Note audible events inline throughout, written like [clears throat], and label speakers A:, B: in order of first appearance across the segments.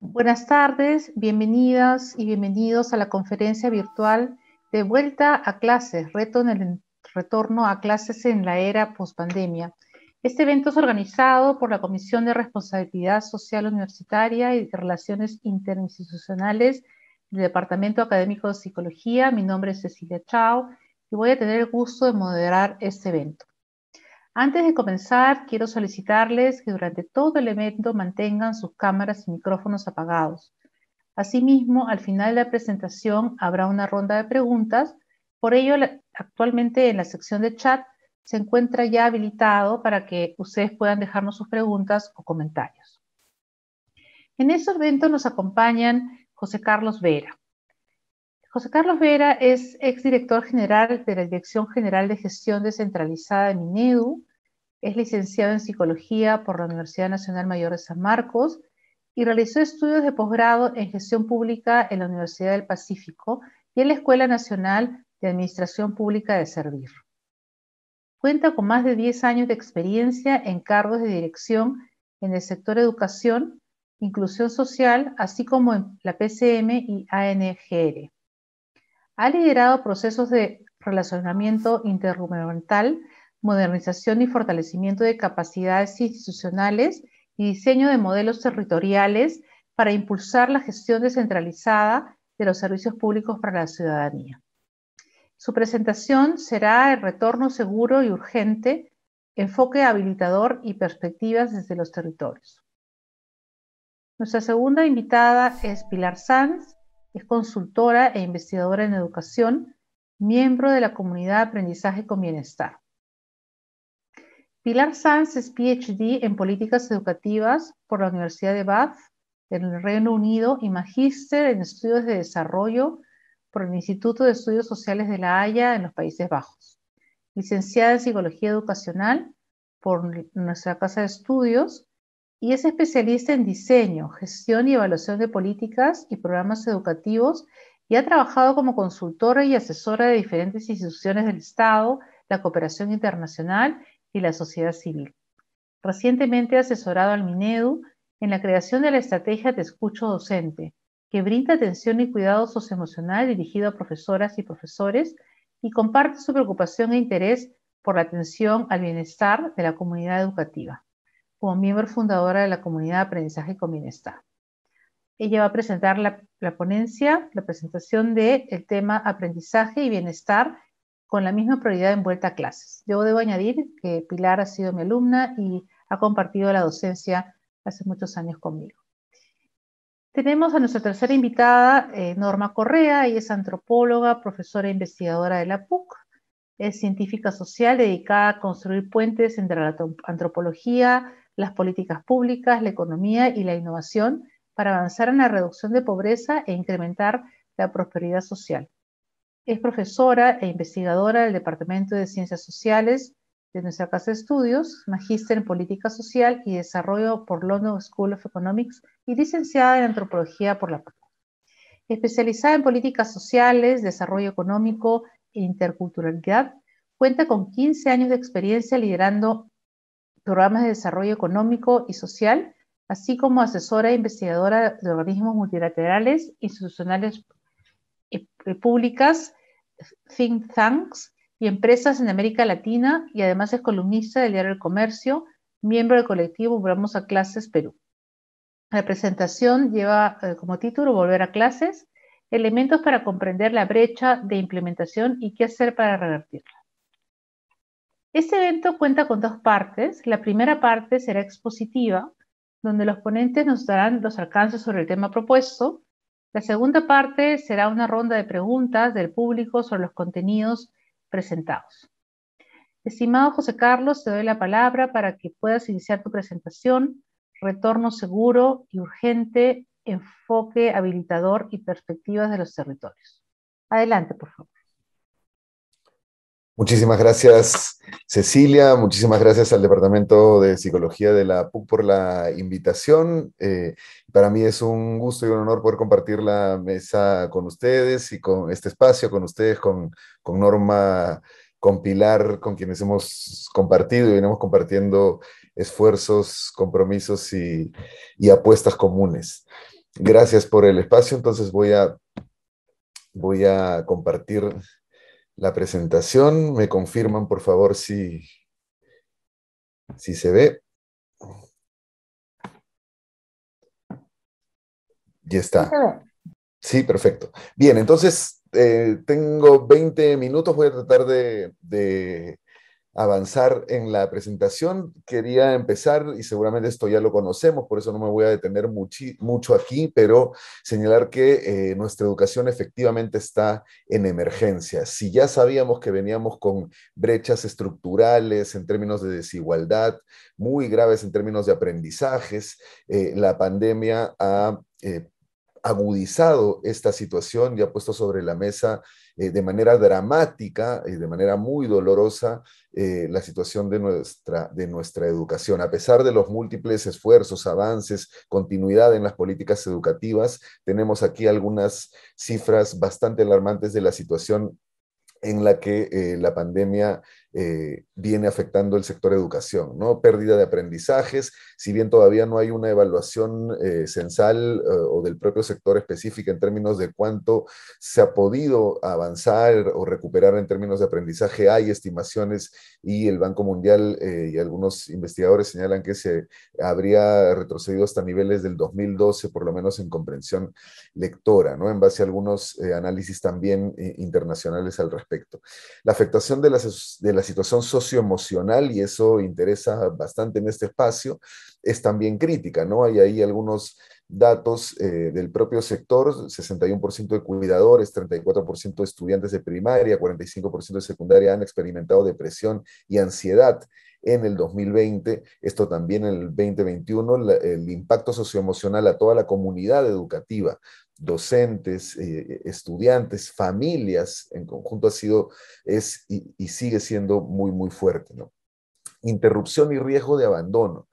A: Buenas tardes, bienvenidas y bienvenidos a la conferencia virtual de vuelta a clases, reto en el retorno a clases en la era pospandemia. Este evento es organizado por la Comisión de Responsabilidad Social Universitaria y de Relaciones Interinstitucionales del Departamento Académico de Psicología. Mi nombre es Cecilia Chao y voy a tener el gusto de moderar este evento. Antes de comenzar, quiero solicitarles que durante todo el evento mantengan sus cámaras y micrófonos apagados. Asimismo, al final de la presentación habrá una ronda de preguntas. Por ello, actualmente en la sección de chat se encuentra ya habilitado para que ustedes puedan dejarnos sus preguntas o comentarios. En este evento nos acompañan José Carlos Vera, José Carlos Vera es exdirector general de la Dirección General de Gestión Descentralizada de Minedu, es licenciado en Psicología por la Universidad Nacional Mayor de San Marcos y realizó estudios de posgrado en Gestión Pública en la Universidad del Pacífico y en la Escuela Nacional de Administración Pública de Servir. Cuenta con más de 10 años de experiencia en cargos de dirección en el sector educación, inclusión social, así como en la PCM y ANGR. Ha liderado procesos de relacionamiento intergubernamental, modernización y fortalecimiento de capacidades institucionales y diseño de modelos territoriales para impulsar la gestión descentralizada de los servicios públicos para la ciudadanía. Su presentación será el retorno seguro y urgente, enfoque habilitador y perspectivas desde los territorios. Nuestra segunda invitada es Pilar Sanz. Es consultora e investigadora en educación, miembro de la comunidad de aprendizaje con bienestar. Pilar Sanz es PhD en políticas educativas por la Universidad de Bath, en el Reino Unido, y magíster en estudios de desarrollo por el Instituto de Estudios Sociales de La Haya en los Países Bajos. Licenciada en Psicología Educacional por nuestra Casa de Estudios y es especialista en diseño, gestión y evaluación de políticas y programas educativos y ha trabajado como consultora y asesora de diferentes instituciones del Estado, la cooperación internacional y la sociedad civil. Recientemente ha asesorado al Minedu en la creación de la estrategia de Escucho Docente, que brinda atención y cuidado socioemocional dirigido a profesoras y profesores y comparte su preocupación e interés por la atención al bienestar de la comunidad educativa como miembro fundadora de la comunidad de aprendizaje con bienestar. Ella va a presentar la, ponencia, la presentación del el tema aprendizaje y bienestar con la misma prioridad en vuelta a clases. Yo debo añadir que Pilar ha sido mi alumna y ha compartido la docencia hace muchos años conmigo. Tenemos a nuestra tercera invitada, eh, Norma Correa, y es antropóloga, profesora e investigadora de la PUC, es científica social dedicada a construir puentes entre la antropología, las políticas públicas, la economía y la innovación para avanzar en la reducción de pobreza e incrementar la prosperidad social. Es profesora e investigadora del Departamento de Ciencias Sociales de nuestra Casa de Estudios, magíster en Política Social y Desarrollo por London School of Economics y licenciada en Antropología por la PUC. Especializada en políticas sociales, desarrollo económico e interculturalidad, cuenta con 15 años de experiencia liderando programas de desarrollo económico y social, así como asesora e investigadora de organismos multilaterales, institucionales eh, eh, públicas, think tanks y empresas en América Latina, y además es columnista del diario del Comercio, miembro del colectivo Vamos a Clases Perú. La presentación lleva eh, como título Volver a Clases, elementos para comprender la brecha de implementación y qué hacer para revertirla. Este evento cuenta con dos partes. La primera parte será expositiva, donde los ponentes nos darán los alcances sobre el tema propuesto. La segunda parte será una ronda de preguntas del público sobre los contenidos presentados. Estimado José Carlos, te doy la palabra para que puedas iniciar tu presentación. Retorno seguro y urgente, enfoque habilitador y perspectivas de los territorios. Adelante, por favor.
B: Muchísimas gracias, Cecilia. Muchísimas gracias al Departamento de Psicología de la PUC por la invitación. Eh, para mí es un gusto y un honor poder compartir la mesa con ustedes y con este espacio, con ustedes, con, Norma, con Pilar, con quienes hemos compartido y venimos compartiendo esfuerzos, compromisos y, apuestas comunes. Gracias por el espacio. Entonces voy a, voy a compartir la presentación. Me confirman, por favor, si, si se ve. Ya está. Sí, perfecto. Bien, entonces eh, tengo 20 minutos. Voy a tratar de avanzar en la presentación, quería empezar, y seguramente esto ya lo conocemos, por eso no me voy a detener mucho aquí, pero señalar que eh, nuestra educación efectivamente está en emergencia. Si ya sabíamos que veníamos con brechas estructurales en términos de desigualdad, muy graves en términos de aprendizajes, eh, la pandemia ha... Eh, agudizado esta situación y ha puesto sobre la mesa eh, de manera dramática y de manera muy dolorosa eh, la situación de nuestra, de nuestra educación. A pesar de los múltiples esfuerzos, avances, continuidad en las políticas educativas, tenemos aquí algunas cifras bastante alarmantes de la situación en la que eh, la pandemia eh, viene afectando el sector educación, ¿no? Pérdida de aprendizajes, si bien todavía no hay una evaluación eh, censal eh, o del propio sector específica en términos de cuánto se ha podido avanzar o recuperar en términos de aprendizaje, hay estimaciones y el Banco Mundial y algunos investigadores señalan que se habría retrocedido hasta niveles del 2012, por lo menos en comprensión lectora, ¿no? En base a algunos análisis también internacionales al respecto. La afectación de de las situación socioemocional, y eso interesa bastante en este espacio, es también crítica, ¿no? Hay ahí algunos datos eh, del propio sector, 61% de cuidadores, 34% de estudiantes de primaria, 45% de secundaria han experimentado depresión y ansiedad en el 2020, esto también en el 2021, el impacto socioemocional a toda la comunidad educativa, docentes, eh, estudiantes, familias en conjunto ha sido, es y, y sigue siendo muy, muy fuerte. ¿no? Interrupción y riesgo de abandono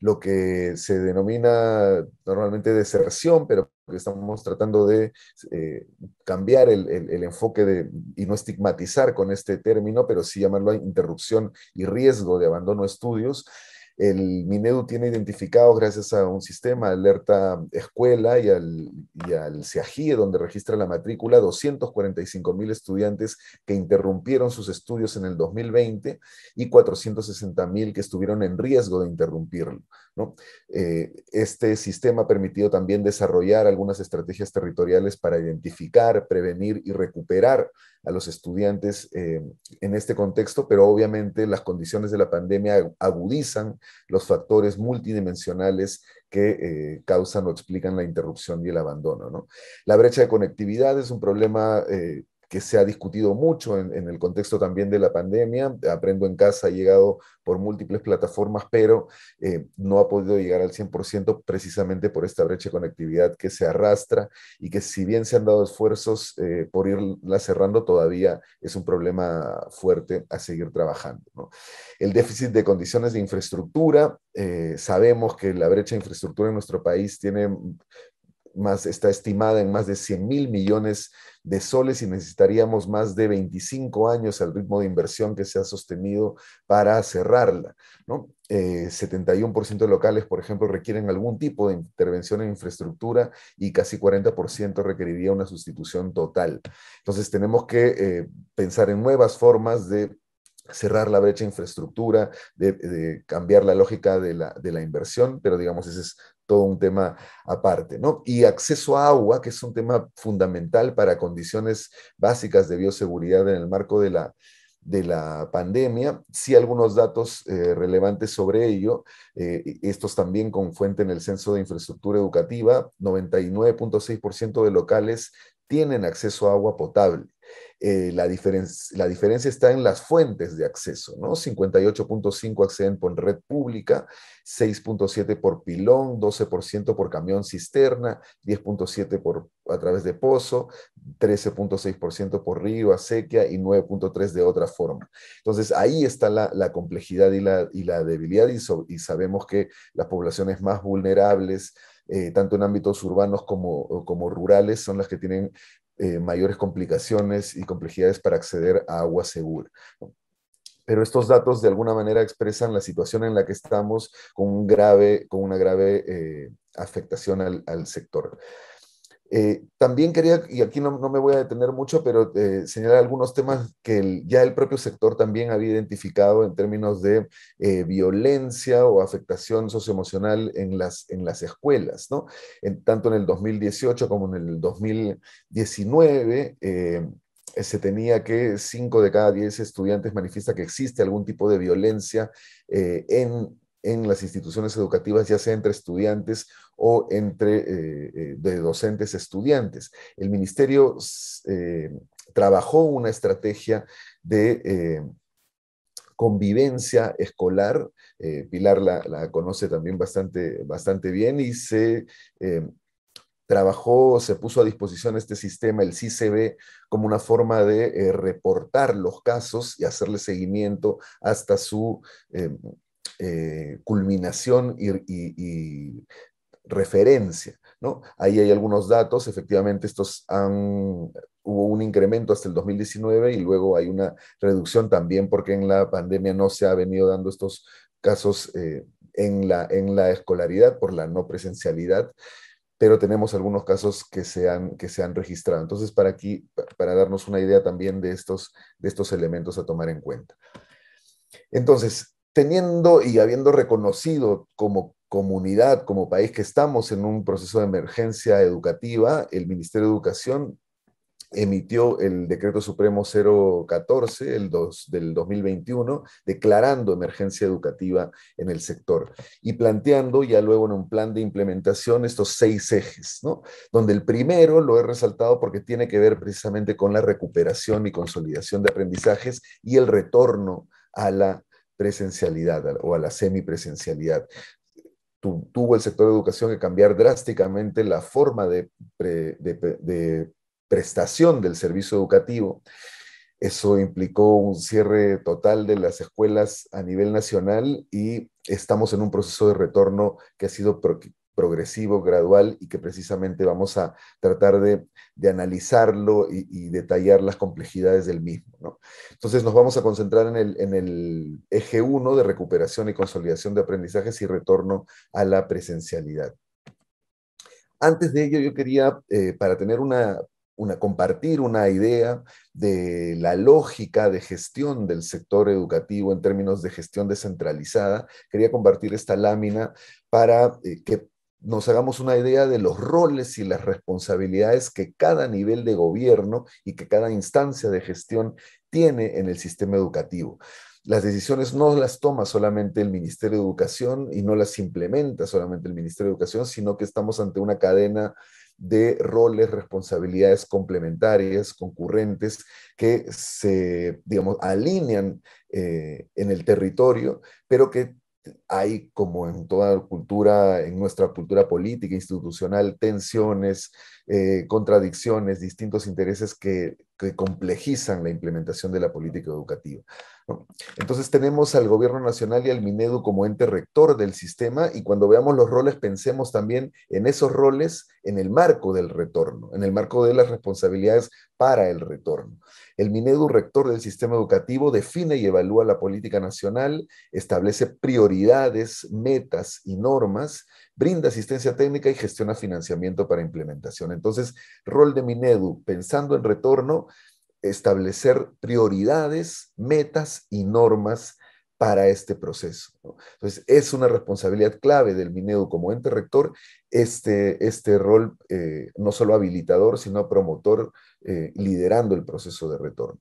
B: lo que se denomina normalmente deserción, pero que estamos tratando de eh, cambiar el, enfoque y no estigmatizar con este término, pero sí llamarlo interrupción y riesgo de abandono de estudios. El Minedu tiene identificado, gracias a un sistema alerta escuela y al, y donde registra la matrícula, 245 mil estudiantes que interrumpieron sus estudios en el 2020 y 460 mil que estuvieron en riesgo de interrumpirlo. Eh, este sistema ha permitido también desarrollar algunas estrategias territoriales para identificar, prevenir y recuperar a los estudiantes eh, en este contexto, pero obviamente las condiciones de la pandemia agudizan los factores multidimensionales que eh, causan o explican la interrupción y el abandono. La brecha de conectividad es un problema que se ha discutido mucho en, el contexto también de la pandemia. Aprendo en casa ha llegado por múltiples plataformas, pero eh, no ha podido llegar al 100% precisamente por esta brecha de conectividad que se arrastra y que si bien se han dado esfuerzos eh, por irla cerrando, todavía es un problema fuerte a seguir trabajando. El déficit de condiciones de infraestructura, eh, sabemos que la brecha de infraestructura en nuestro país tiene está estimada en más de 100 mil millones de soles y necesitaríamos más de 25 años al ritmo de inversión que se ha sostenido para cerrarla. 71% eh, de locales, por ejemplo, requieren algún tipo de intervención en infraestructura y casi 40% requeriría una sustitución total. Entonces tenemos que eh, pensar en nuevas formas de cerrar la brecha infraestructura, de, cambiar la lógica de la, de la, inversión, pero digamos, ese es todo un tema aparte, ¿no? Y acceso a agua, que es un tema fundamental para condiciones básicas de bioseguridad en el marco de la, de la pandemia, sí algunos datos eh, relevantes sobre ello, eh, estos también con fuente en el Censo de Infraestructura Educativa, 99.6% de locales tienen acceso a agua potable. Eh, la, diferencia está en las fuentes de acceso, ¿no? 58.5 acceden por red pública, 6.7 por pilón, 12% por camión cisterna, 10.7 por a través de pozo, 13.6% por río, acequia y 9.3 de otra forma. Entonces ahí está la, complejidad y la, y la debilidad y, sabemos que las poblaciones más vulnerables eh, tanto en ámbitos urbanos como, como, rurales, son las que tienen eh, mayores complicaciones y complejidades para acceder a agua segura. Pero estos datos de alguna manera expresan la situación en la que estamos con, con una grave eh, afectación al sector. Eh, también quería, y aquí no, me voy a detener mucho, pero eh, señalar algunos temas que ya el propio sector también había identificado en términos de eh, violencia o afectación socioemocional en las, en las escuelas, ¿no? tanto en el 2018 como en el 2019 se tenía que 5 de cada 10 estudiantes manifiesta que existe algún tipo de violencia en, en, las instituciones educativas, ya sea entre estudiantes o entre eh, eh, de docentes estudiantes. El ministerio eh, trabajó una estrategia de convivencia escolar, Pilar la, conoce también bastante, bastante bien y se trabajó, se puso a disposición este sistema, el CICB, como una forma de reportar los casos y hacerle seguimiento hasta su culminación y, y referencia. ¿no? Ahí hay algunos datos, efectivamente estos han, hubo un incremento hasta el 2019 y luego hay una reducción también porque en la pandemia no se ha venido dando estos casos eh, en, la, en la escolaridad por la no presencialidad pero tenemos algunos casos que se han, que se han registrado. Entonces, para aquí, para darnos una idea también de estos, de estos elementos a tomar en cuenta. Entonces, teniendo y habiendo reconocido como comunidad, como país que estamos en un proceso de emergencia educativa, el Ministerio de Educación emitió el decreto supremo 014 el 2, del 2021, declarando emergencia educativa en el sector y planteando ya luego en un plan de implementación estos seis ejes, ¿no? Donde el primero lo he resaltado porque tiene que ver precisamente con la recuperación y consolidación de aprendizajes y el retorno a la presencialidad o a la semipresencialidad tuvo el sector de educación que cambiar drásticamente la forma de prestación del servicio educativo. Eso implicó un cierre total de las escuelas a nivel nacional y estamos en un proceso de retorno que ha sido progresivo, gradual y que precisamente vamos a tratar de, analizarlo y, detallar las complejidades del mismo. Entonces nos vamos a concentrar en el, eje 1 de recuperación y consolidación de aprendizajes y retorno a la presencialidad. Antes de ello, yo quería, eh, para tener una compartir una idea de la lógica de gestión del sector educativo en términos de gestión descentralizada. Quería compartir esta lámina para eh, que nos hagamos una idea de los roles y las responsabilidades que cada nivel de gobierno y que cada instancia de gestión tiene en el sistema educativo. Las decisiones no las toma solamente el Ministerio de Educación y no las implementa solamente el Ministerio de Educación, sino que estamos ante una cadena de roles, responsabilidades complementarias, concurrentes, que se, digamos, alinean eh, en el territorio, pero que hay, como en toda cultura, en nuestra cultura política, institucional, tensiones, eh, contradicciones, distintos intereses que, que, complejizan la implementación de la política educativa. Entonces tenemos al gobierno nacional y al Minedu como ente rector del sistema y cuando veamos los roles pensemos también en esos roles en el marco del retorno, en el marco de las responsabilidades para el retorno. El Minedu, rector del sistema educativo, define y evalúa la política nacional, establece prioridades, metas y normas, brinda asistencia técnica y gestiona financiamiento para implementación. Entonces, rol de Minedu, pensando en retorno, establecer prioridades, metas y normas para este proceso. Entonces, es una responsabilidad clave del Minedu como ente rector este, este rol eh, no solo habilitador, sino promotor, eh, liderando el proceso de retorno.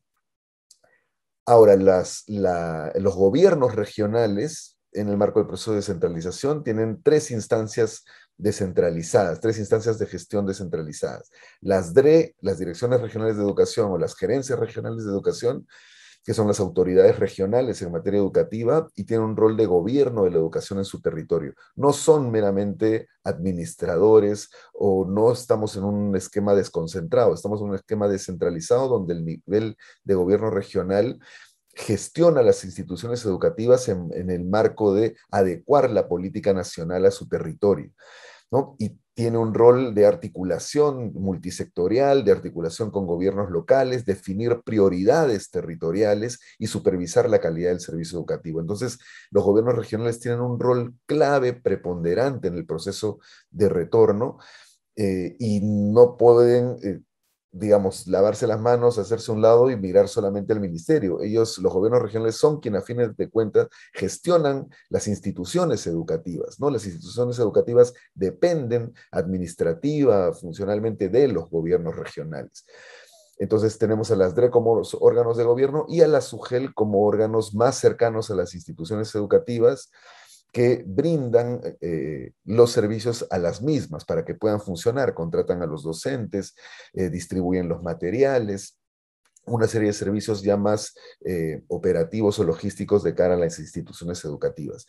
B: Ahora, los gobiernos regionales, en el marco del proceso de descentralización, tienen tres instancias descentralizadas, tres instancias de gestión descentralizadas. Las DRE, las direcciones regionales de educación o las gerencias regionales de educación, que son las autoridades regionales en materia educativa y tienen un rol de gobierno de la educación en su territorio. No son meramente administradores o no estamos en un esquema desconcentrado, estamos en un esquema descentralizado donde el nivel de gobierno regional gestiona las instituciones educativas en, en el marco de adecuar la política nacional a su territorio. Y tiene un rol de articulación multisectorial, de articulación con gobiernos locales, definir prioridades territoriales y supervisar la calidad del servicio educativo. Entonces, los gobiernos regionales tienen un rol clave, preponderante en el proceso de retorno eh, y no pueden eh, digamos, lavarse las manos, hacerse un lado y mirar solamente al ministerio. Ellos, los gobiernos regionales, son quienes a fines de cuentas gestionan las instituciones educativas, ¿no? Las instituciones educativas dependen administrativa, funcionalmente de los gobiernos regionales. Entonces tenemos a las DRE como órganos de gobierno y a la SUGEL como órganos más cercanos a las instituciones educativas que brindan eh, los servicios a las mismas para que puedan funcionar. Contratan a los docentes, eh, distribuyen los materiales, una serie de servicios ya más eh, operativos o logísticos de cara a las instituciones educativas.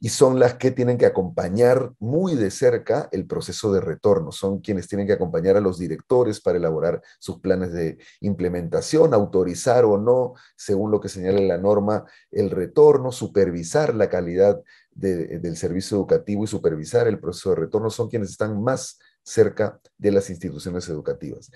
B: Y son las que tienen que acompañar muy de cerca el proceso de retorno. Son quienes tienen que acompañar a los directores para elaborar sus planes de implementación, autorizar o no, según lo que señala la norma, el retorno, supervisar la calidad del servicio educativo y supervisar el proceso de retorno son quienes están más cerca de las instituciones educativas.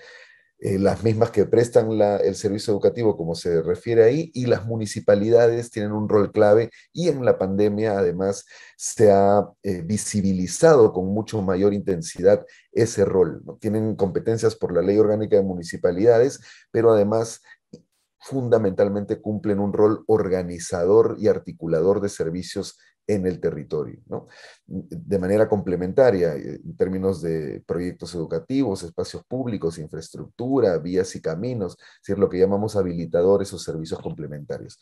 B: Eh, las mismas que prestan el servicio educativo, como se refiere ahí, y las municipalidades tienen un rol clave y en la pandemia además se ha eh, visibilizado con mucho mayor intensidad ese rol. Tienen competencias por la ley orgánica de municipalidades, pero además fundamentalmente cumplen un rol organizador y articulador de servicios en el territorio, ¿no? De manera complementaria, eh, en términos de proyectos educativos, espacios públicos, infraestructura, vías y caminos, es decir, lo que llamamos habilitadores o servicios complementarios.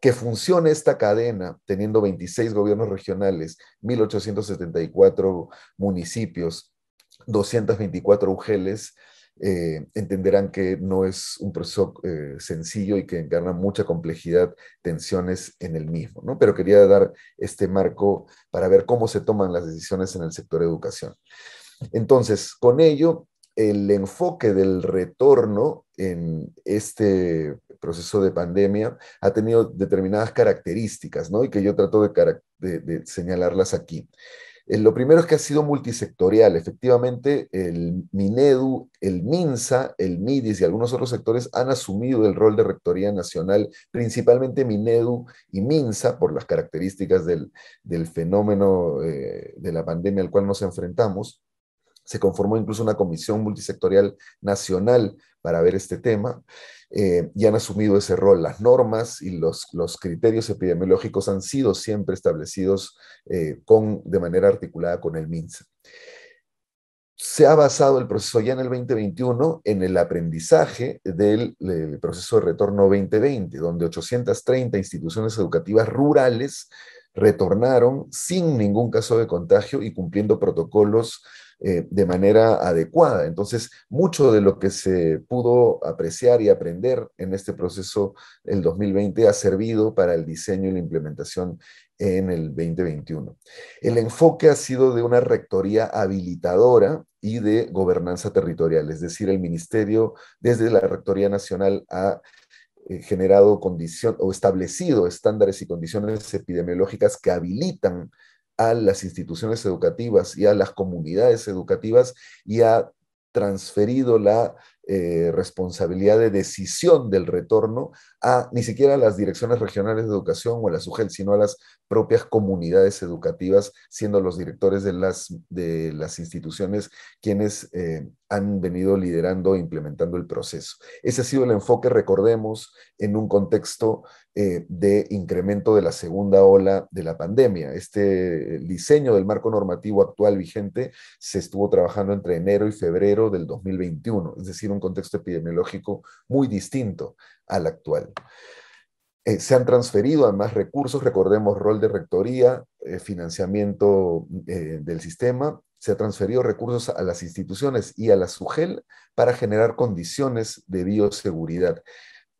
B: Que funcione esta cadena, teniendo 26 gobiernos regionales, 1.874 municipios, 224 UGELES, eh, entenderán que no es un proceso eh, sencillo y que encarna mucha complejidad, tensiones en el mismo, ¿no? Pero quería dar este marco para ver cómo se toman las decisiones en el sector educación. Entonces, con ello, el enfoque del retorno en este proceso de pandemia ha tenido determinadas características, ¿no? Y que yo trato de señalarlas aquí. Eh, lo primero es que ha sido multisectorial. Efectivamente, el Minedu, el MINSA, el MIDIS y algunos otros sectores han asumido el rol de Rectoría Nacional, principalmente Minedu y MINSA, por las características del, fenómeno eh, de la pandemia al cual nos enfrentamos. Se conformó incluso una comisión multisectorial nacional para ver este tema. Eh, y han asumido ese rol. Las normas y los, criterios epidemiológicos han sido siempre establecidos eh, con, de manera articulada con el MINSA. Se ha basado el proceso ya en el 2021 en el aprendizaje del proceso de retorno 2020, donde 830 instituciones educativas rurales retornaron sin ningún caso de contagio y cumpliendo protocolos eh, de manera adecuada. Entonces, mucho de lo que se pudo apreciar y aprender en este proceso el 2020 ha servido para el diseño y la implementación en el 2021. El enfoque ha sido de una rectoría habilitadora y de gobernanza territorial, es decir, el ministerio desde la Rectoría Nacional ha eh, generado condición o establecido estándares y condiciones epidemiológicas que habilitan a las instituciones educativas y a las comunidades educativas y ha transferido la eh, responsabilidad de decisión del retorno a ni siquiera a las direcciones regionales de educación o a la SUGEL, sino a las propias comunidades educativas, siendo los directores de las, de las instituciones quienes eh, han venido liderando e implementando el proceso. Ese ha sido el enfoque, recordemos, en un contexto eh, de incremento de la segunda ola de la pandemia. Este diseño del marco normativo actual vigente se estuvo trabajando entre enero y febrero del 2021, es decir, un contexto epidemiológico muy distinto al actual. Eh, se han transferido además recursos, recordemos rol de rectoría, eh, financiamiento eh, del sistema, se han transferido recursos a las instituciones y a la SUGEL para generar condiciones de bioseguridad.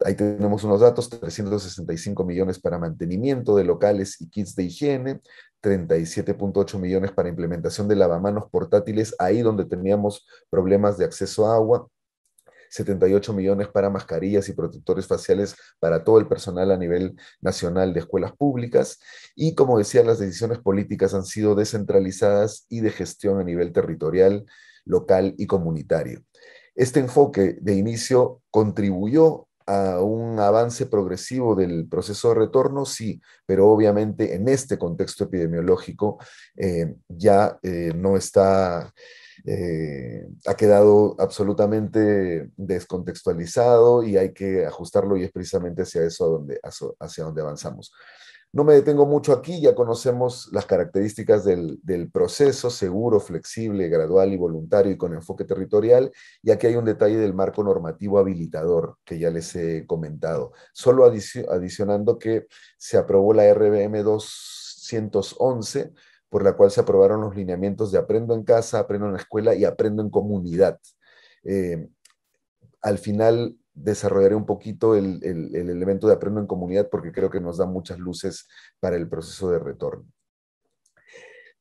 B: Ahí tenemos unos datos, 365 millones para mantenimiento de locales y kits de higiene, 37.8 millones para implementación de lavamanos portátiles, ahí donde teníamos problemas de acceso a agua, 78 millones para mascarillas y protectores faciales para todo el personal a nivel nacional de escuelas públicas. Y como decía, las decisiones políticas han sido descentralizadas y de gestión a nivel territorial, local y comunitario. Este enfoque de inicio contribuyó a un avance progresivo del proceso de retorno, sí, pero obviamente en este contexto epidemiológico eh, ya eh, no está eh, ha quedado absolutamente descontextualizado y hay que ajustarlo y es precisamente hacia eso donde, hacia donde avanzamos. No me detengo mucho aquí, ya conocemos las características del, proceso, seguro, flexible, gradual y voluntario y con enfoque territorial. Y aquí hay un detalle del marco normativo habilitador que ya les he comentado, solo adicionando que se aprobó la RBM 211 por la cual se aprobaron los lineamientos de aprendo en casa, aprendo en la escuela y aprendo en comunidad. Eh, al final desarrollaré un poquito el, elemento de aprendo en comunidad porque creo que nos da muchas luces para el proceso de retorno.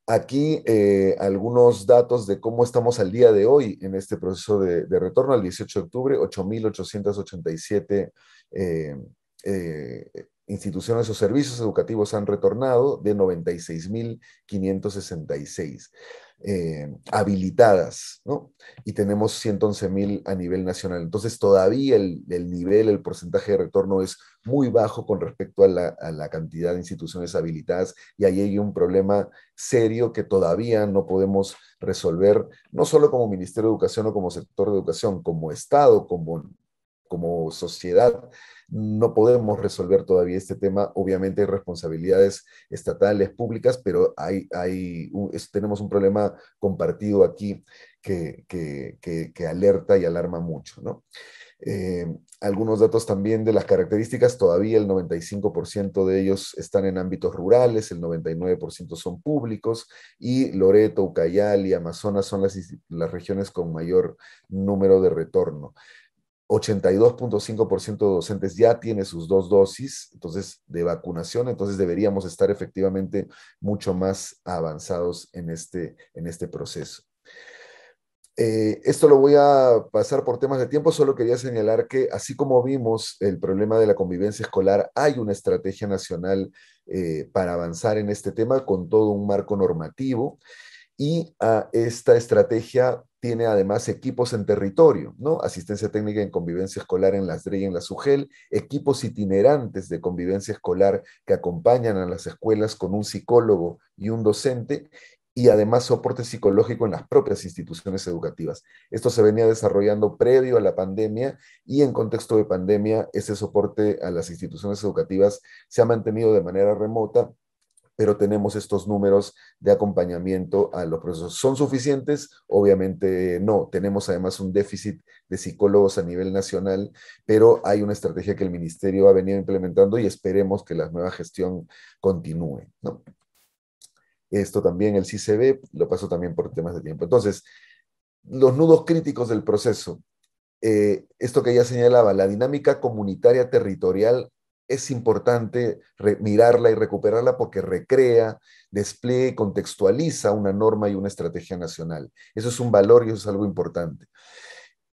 B: Aquí eh, algunos datos de cómo estamos al día de hoy en este proceso de, retorno al 18 de octubre, 8.887 eh, eh instituciones o servicios educativos han retornado de 96.566 eh, habilitadas, ¿no? Y tenemos 111.000 a nivel nacional. Entonces, todavía el, nivel, el porcentaje de retorno es muy bajo con respecto a la, cantidad de instituciones habilitadas y ahí hay un problema serio que todavía no podemos resolver, no solo como Ministerio de Educación o como sector de educación, como Estado, como, como sociedad no podemos resolver todavía este tema. Obviamente hay responsabilidades estatales, públicas, pero hay, tenemos un problema compartido aquí que, que, alerta y alarma mucho. Eh, algunos datos también de las características, todavía el 95% de ellos están en ámbitos rurales, el 99% son públicos y Loreto, Ucayali, Amazonas son las, las regiones con mayor número de retorno. 82.5% de docentes ya tiene sus dos dosis, entonces, de vacunación, entonces deberíamos estar efectivamente mucho más avanzados en este, en este proceso. Eh, esto lo voy a pasar por temas de tiempo, solo quería señalar que así como vimos el problema de la convivencia escolar, hay una estrategia nacional eh, para avanzar en este tema con todo un marco normativo y a esta estrategia tiene además equipos en territorio, ¿no? Asistencia técnica en convivencia escolar en las DRE y en la SUGEL, equipos itinerantes de convivencia escolar que acompañan a las escuelas con un psicólogo y un docente, y además soporte psicológico en las propias instituciones educativas. Esto se venía desarrollando previo a la pandemia y en contexto de pandemia ese soporte a las instituciones educativas se ha mantenido de manera remota pero tenemos estos números de acompañamiento a los procesos. ¿Son suficientes? Obviamente eh, no. Tenemos además un déficit de psicólogos a nivel nacional, pero hay una estrategia que el ministerio ha venido implementando y esperemos que la nueva gestión continúe. Esto también el CICB, lo paso también por temas de tiempo. Entonces, los nudos críticos del proceso. Eh, esto que ya señalaba, la dinámica comunitaria territorial es importante mirarla y recuperarla porque recrea, despliega y contextualiza una norma y una estrategia nacional. Eso es un valor y eso es algo importante.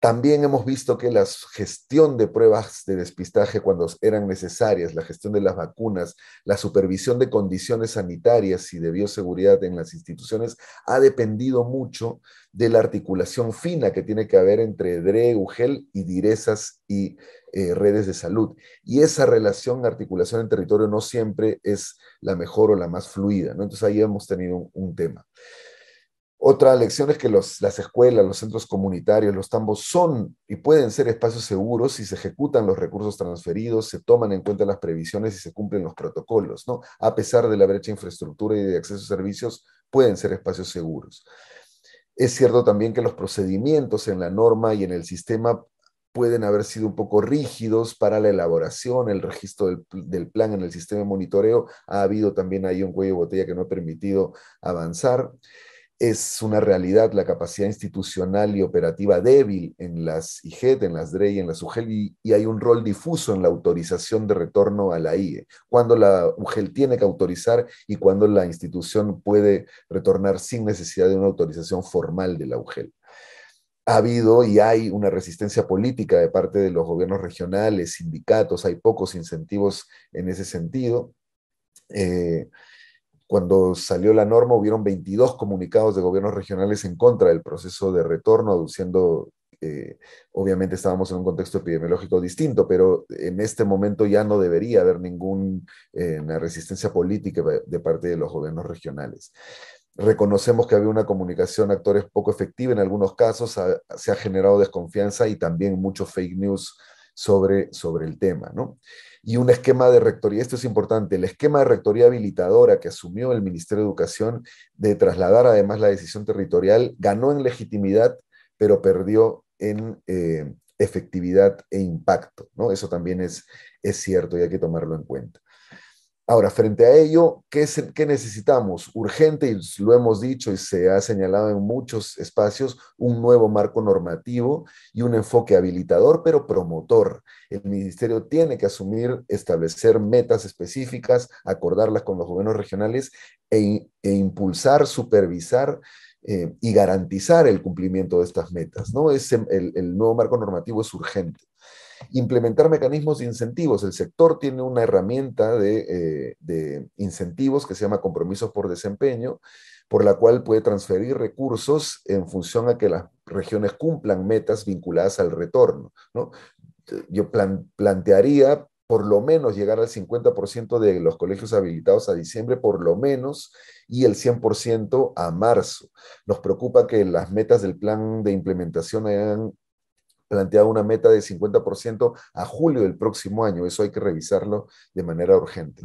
B: También hemos visto que la gestión de pruebas de despistaje cuando eran necesarias, la gestión de las vacunas, la supervisión de condiciones sanitarias y de bioseguridad en las instituciones ha dependido mucho de la articulación fina que tiene que haber entre DRE, UGEL y DIREZAS y eh, redes de salud. Y esa relación, articulación en territorio no siempre es la mejor o la más fluida, ¿no? Entonces ahí hemos tenido un, tema. Otra lección es que las escuelas, los centros comunitarios, los tambos son y pueden ser espacios seguros si se ejecutan los recursos transferidos, se toman en cuenta las previsiones y se cumplen los protocolos, ¿no? A pesar de la brecha de infraestructura y de acceso a servicios, pueden ser espacios seguros. Es cierto también que los procedimientos en la norma y en el sistema pueden haber sido un poco rígidos para la elaboración, el registro del, plan en el sistema de monitoreo. Ha habido también ahí un cuello de botella que no ha permitido avanzar. Es una realidad la capacidad institucional y operativa débil en las IGET, en las DREI, en las UGEL, y, y hay un rol difuso en la autorización de retorno a la IE, cuando la UGEL tiene que autorizar y cuando la institución puede retornar sin necesidad de una autorización formal de la UGEL ha habido y hay una resistencia política de parte de los gobiernos regionales, sindicatos, hay pocos incentivos en ese sentido. Eh, cuando salió la norma hubieron 22 comunicados de gobiernos regionales en contra del proceso de retorno, aduciendo, eh, obviamente estábamos en un contexto epidemiológico distinto, pero en este momento ya no debería haber ninguna eh, resistencia política de parte de los gobiernos regionales. Reconocemos que había una comunicación a actores poco efectiva en algunos casos, se ha generado desconfianza y también mucho fake news sobre, sobre el tema. ¿no? Y un esquema de rectoría, esto es importante, el esquema de rectoría habilitadora que asumió el Ministerio de Educación de trasladar además la decisión territorial ganó en legitimidad, pero perdió en eh, efectividad e impacto. Eso también es cierto y hay que tomarlo en cuenta. Ahora, frente a ello, ¿qué, necesitamos? Urgente, y lo hemos dicho y se ha señalado en muchos espacios, un nuevo marco normativo y un enfoque habilitador, pero promotor. El ministerio tiene que asumir, establecer metas específicas, acordarlas con los gobiernos regionales e, e impulsar, supervisar eh, y garantizar el cumplimiento de estas metas. ¿no? Es el nuevo marco normativo es urgente implementar mecanismos de incentivos. El sector tiene una herramienta eh, de, incentivos que se llama compromisos por desempeño, por la cual puede transferir recursos en función a que las regiones cumplan metas vinculadas al retorno. Yo plantearía por lo menos llegar al 50% de los colegios habilitados a diciembre, por lo menos, y el 100% a marzo. Nos preocupa que las metas del plan de implementación hayan planteado una meta de 50% a julio del próximo año. Eso hay que revisarlo de manera urgente.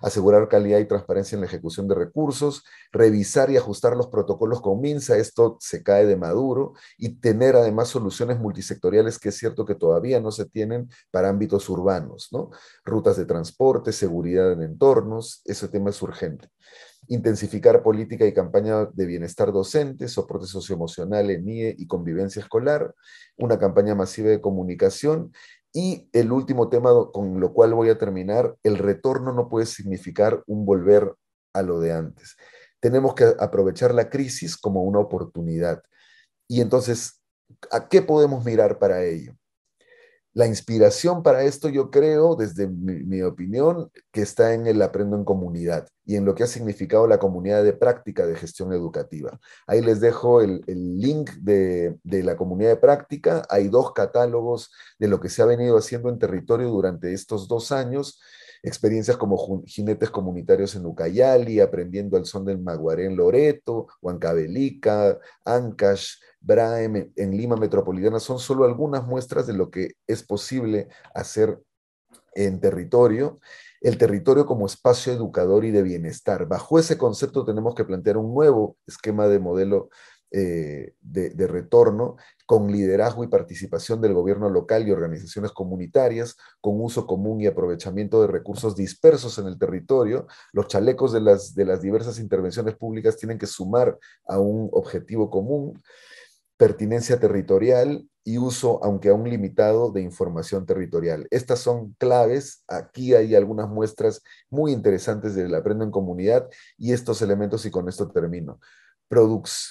B: Asegurar calidad y transparencia en la ejecución de recursos, revisar y ajustar los protocolos con MINSA, esto se cae de maduro, y tener además soluciones multisectoriales que es cierto que todavía no se tienen para ámbitos urbanos, ¿no? Rutas de transporte, seguridad en entornos, ese tema es urgente intensificar política y campaña de bienestar docente, soporte socioemocional en e y convivencia escolar, una campaña masiva de comunicación y el último tema con lo cual voy a terminar, el retorno no puede significar un volver a lo de antes. Tenemos que aprovechar la crisis como una oportunidad. Y entonces, ¿a qué podemos mirar para ello? La inspiración para esto yo creo, desde mi, opinión, que está en el aprendo en comunidad y en lo que ha significado la comunidad de práctica de gestión educativa. Ahí les dejo el, link de, la comunidad de práctica. Hay dos catálogos de lo que se ha venido haciendo en territorio durante estos dos años. Experiencias como jinetes comunitarios en Ucayali, aprendiendo al son del Maguaré en Loreto, Huancabelica, Ancash, Braem en Lima Metropolitana, son solo algunas muestras de lo que es posible hacer en territorio, el territorio como espacio educador y de bienestar. Bajo ese concepto tenemos que plantear un nuevo esquema de modelo eh, de, retorno con liderazgo y participación del gobierno local y organizaciones comunitarias, con uso común y aprovechamiento de recursos dispersos en el territorio. Los chalecos de las, de las diversas intervenciones públicas tienen que sumar a un objetivo común pertinencia territorial y uso, aunque aún limitado, de información territorial. Estas son claves. Aquí hay algunas muestras muy interesantes del Aprendo en Comunidad y estos elementos, y con esto termino.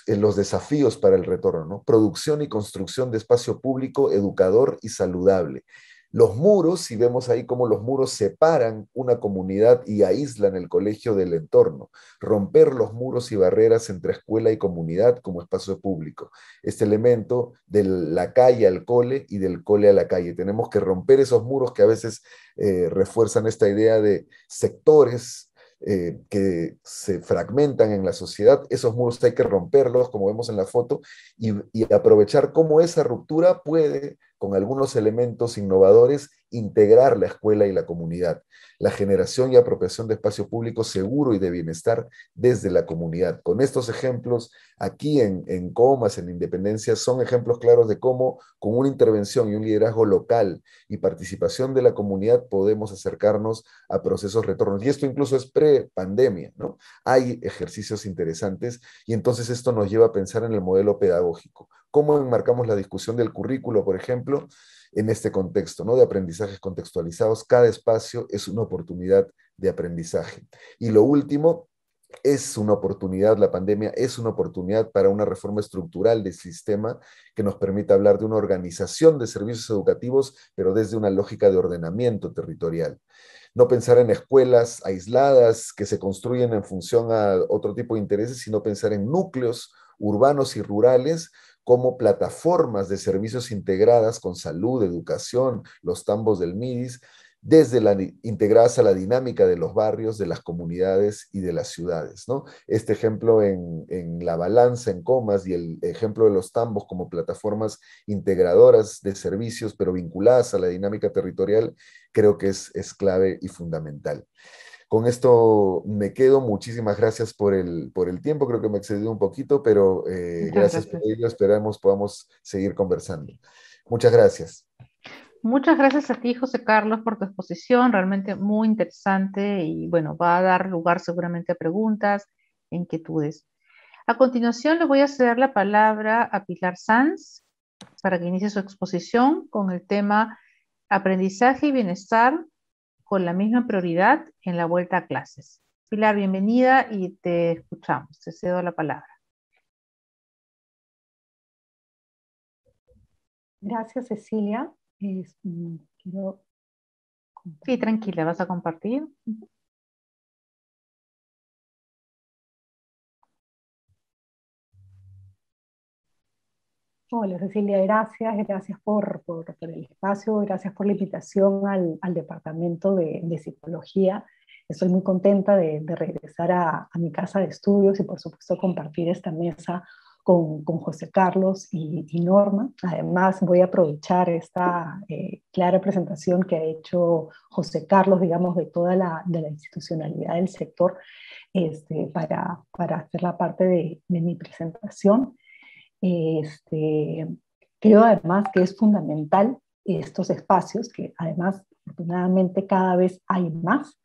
B: Eh, los desafíos para el retorno, Producción y construcción de espacio público, educador y saludable. Los muros, y vemos ahí cómo los muros separan una comunidad y aíslan el colegio del entorno. Romper los muros y barreras entre escuela y comunidad como espacio público. Este elemento de la calle al cole y del cole a la calle. Tenemos que romper esos muros que a veces eh, refuerzan esta idea de sectores eh, que se fragmentan en la sociedad, esos muros hay que romperlos, como vemos en la foto, y, y, aprovechar cómo esa ruptura puede con algunos elementos innovadores, integrar la escuela y la comunidad, la generación y apropiación de espacio público seguro y de bienestar desde la comunidad. Con estos ejemplos, aquí en, Comas, en Independencia, son ejemplos claros de cómo con una intervención y un liderazgo local y participación de la comunidad podemos acercarnos a procesos retornos. Y esto incluso es pre-pandemia, ¿no? Hay ejercicios interesantes y entonces esto nos lleva a pensar en el modelo pedagógico cómo enmarcamos la discusión del currículo, por ejemplo, en este contexto, ¿no? De aprendizajes contextualizados, cada espacio es una oportunidad de aprendizaje. Y lo último, es una oportunidad, la pandemia es una oportunidad para una reforma estructural del sistema que nos permita hablar de una organización de servicios educativos, pero desde una lógica de ordenamiento territorial. No pensar en escuelas aisladas que se construyen en función a otro tipo de intereses, sino pensar en núcleos urbanos y rurales como plataformas de servicios integradas con salud, educación, los tambos del MIDIS, desde la, integradas a la dinámica de los barrios, de las comunidades y de las ciudades. ¿no? Este ejemplo en, la balanza, en comas, y el ejemplo de los tambos como plataformas integradoras de servicios, pero vinculadas a la dinámica territorial, creo que es, es clave y fundamental. Con esto me quedo. Muchísimas gracias por el, tiempo. Creo que me excedido un poquito, pero eh, gracias, por ello. Esperamos podamos seguir conversando. Muchas gracias.
A: Muchas gracias a ti, José Carlos, por tu exposición, realmente muy interesante y bueno, va a dar lugar seguramente a preguntas e inquietudes. A continuación, le voy a ceder la palabra a Pilar Sanz para que inicie su exposición con el tema Aprendizaje y Bienestar con la misma prioridad en la vuelta a clases. Pilar, bienvenida y te escuchamos. Te cedo la palabra.
C: Gracias, Cecilia.
D: Mm, quiero... Sí, tranquila, vas a compartir.
C: Hola Cecilia, gracias, gracias por, por, el espacio, gracias por la invitación al, al Departamento de, de, Psicología. Estoy muy contenta de, de regresar a, a, mi casa de estudios y por supuesto compartir esta mesa con, con José Carlos y, Norma. Además voy a aprovechar esta eh, clara presentación que ha hecho José Carlos, digamos, de toda la, de la institucionalidad del sector este, para, para hacer la parte de, de mi presentación. Este, creo además que es fundamental estos espacios, que además afortunadamente cada vez hay más,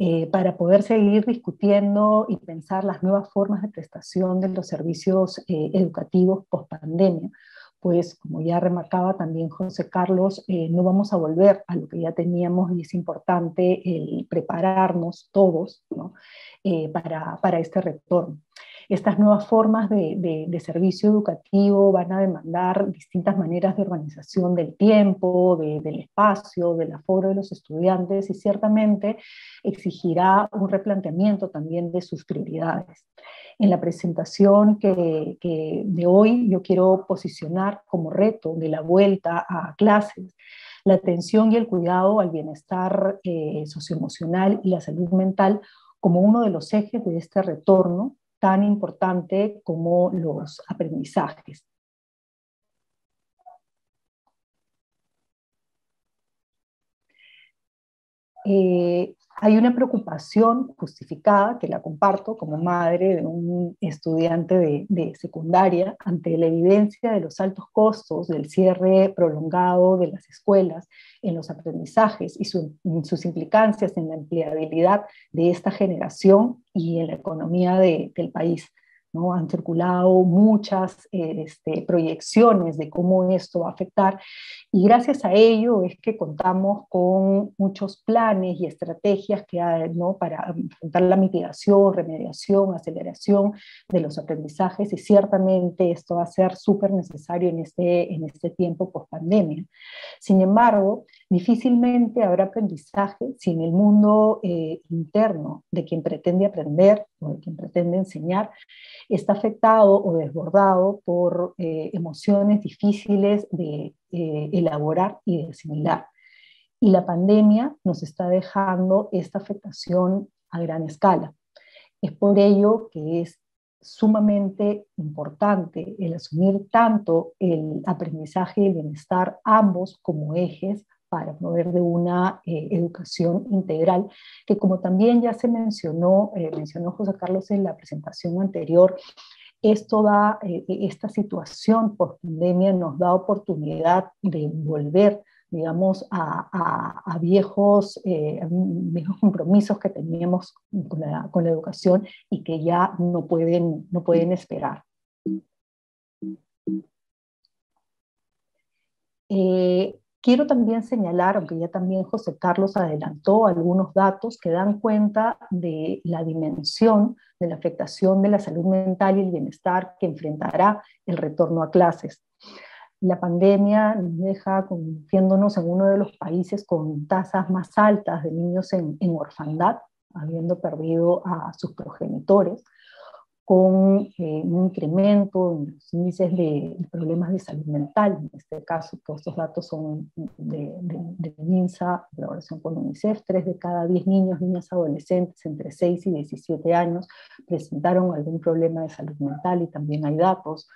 C: eh, para poder seguir discutiendo y pensar las nuevas formas de prestación de los servicios eh, educativos post pandemia. Pues como ya remarcaba también José Carlos, eh, no vamos a volver a lo que ya teníamos y es importante prepararnos todos para, para este retorno. Estas nuevas formas de, servicio educativo van a demandar distintas maneras de organización del tiempo, del espacio, del aforo de los estudiantes y ciertamente exigirá un replanteamiento también de sus prioridades. En la presentación que, de hoy yo quiero posicionar como reto de la vuelta a clases la atención y el cuidado al bienestar eh, socioemocional y la salud mental como uno de los ejes de este retorno tan importante como los aprendizajes. Eh, hay una preocupación justificada, que la comparto como madre de un estudiante de, secundaria, ante la evidencia de los altos costos del cierre prolongado de las escuelas en los aprendizajes y sus implicancias en la empleabilidad de esta generación y en la economía del país. Han circulado muchas este, proyecciones de cómo esto va a afectar y gracias a ello es que contamos con muchos planes y estrategias que para enfrentar la mitigación, remediación, aceleración de los aprendizajes y ciertamente esto va a ser súper necesario en este, en este tiempo post pandemia. Sin embargo, difícilmente habrá aprendizaje sin el mundo eh, interno de quien pretende aprender o de quien pretende enseñar, está afectado o desbordado por eh, emociones difíciles de eh, elaborar y de asimilar. Y la pandemia nos está dejando esta afectación a gran escala. Es por ello que es sumamente importante el asumir tanto el aprendizaje y el bienestar ambos como ejes para promover de una eh, educación integral, que como también ya se mencionó, eh, mencionó José Carlos en la presentación anterior, esto da, eh, e, esta situación post pandemia nos da oportunidad de volver digamos, a, viejos, compromisos que teníamos con la, educación y que ya no pueden, no pueden esperar. Quiero también señalar, aunque ya también José Carlos adelantó algunos datos que dan cuenta de la dimensión de la afectación de la salud mental y el bienestar que enfrentará el retorno a clases. La pandemia nos deja convirtiéndonos en uno de los países con tasas más altas de niños en, en orfandad, habiendo perdido a sus progenitores, con eh, un incremento en los índices de, problemas de salud mental, en este caso, todos estos datos son de, de, de MINSA, colaboración con UNICEF, 3 de cada 10 niños, niñas, adolescentes entre 6 y 17 años presentaron algún problema de salud mental y también hay datos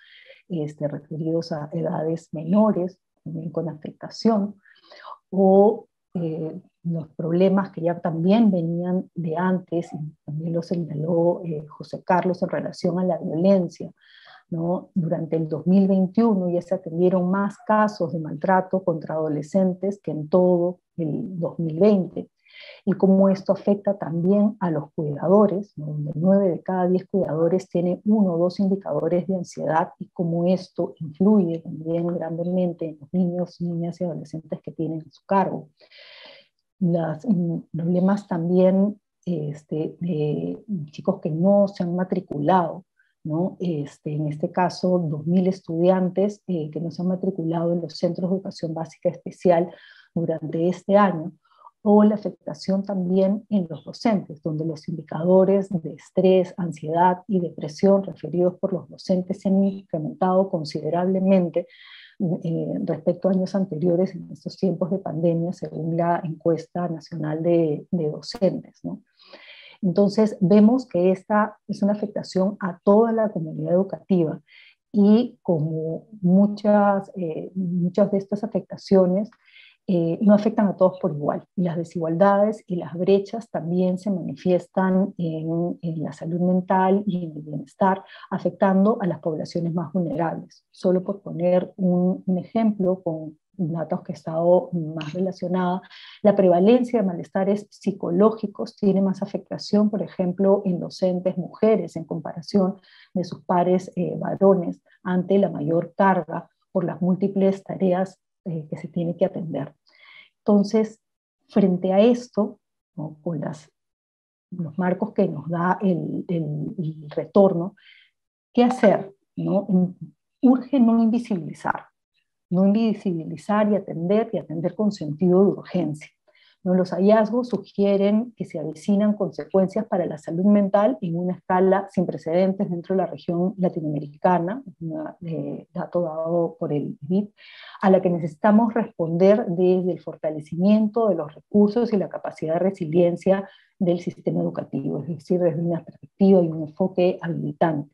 C: este, referidos a edades menores, también con afectación, o eh, los problemas que ya también venían de antes, y también lo señaló eh, José Carlos en relación a la violencia. Durante el 2021 ya se atendieron más casos de maltrato contra adolescentes que en todo el 2020 y cómo esto afecta también a los cuidadores, donde 9 de cada 10 cuidadores tiene uno o dos indicadores de ansiedad y cómo esto influye también grandemente en los niños, niñas y adolescentes que tienen a su cargo. Los mm, problemas también este, de chicos que no se han matriculado, este, en este caso 2.000 estudiantes eh, que no se han matriculado en los centros de educación básica especial durante este año, o la afectación también en los docentes, donde los indicadores de estrés, ansiedad y depresión referidos por los docentes se han incrementado considerablemente eh, respecto a años anteriores en estos tiempos de pandemia, según la encuesta nacional de, docentes. Entonces, vemos que esta es una afectación a toda la comunidad educativa y como muchas, eh, muchas de estas afectaciones, eh, no afectan a todos por igual. las desigualdades y las brechas también se manifiestan en, la salud mental y en el bienestar, afectando a las poblaciones más vulnerables. Solo por poner un, ejemplo con datos que he estado más relacionada, la prevalencia de malestares psicológicos tiene más afectación, por ejemplo, en docentes mujeres en comparación de sus pares eh, varones ante la mayor carga por las múltiples tareas eh, que se tiene que atender. Entonces, frente a esto, con los marcos que nos da el, retorno, ¿qué hacer? ¿no? Mm, urge no invisibilizar, no invisibilizar y atender y atender con sentido de urgencia. Los hallazgos sugieren que se avecinan consecuencias para la salud mental en una escala sin precedentes dentro de la región latinoamericana, eh, dato dado por el BID, a la que necesitamos responder desde el fortalecimiento de los recursos y la capacidad de resiliencia del sistema educativo, es decir, desde una perspectiva y un enfoque habilitante.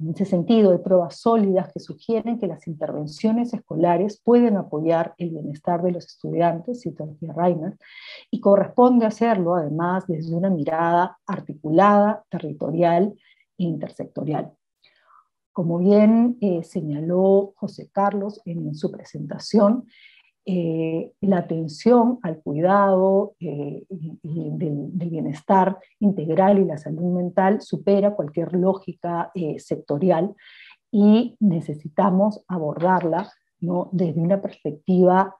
C: En ese sentido, hay pruebas sólidas que sugieren que las intervenciones escolares pueden apoyar el bienestar de los estudiantes, cito aquí a y corresponde hacerlo además desde una mirada articulada, territorial e intersectorial. Como bien eh, señaló José Carlos en su presentación, eh, la atención al cuidado eh, del, bienestar integral y la salud mental supera cualquier lógica eh, sectorial y necesitamos abordarla desde una perspectiva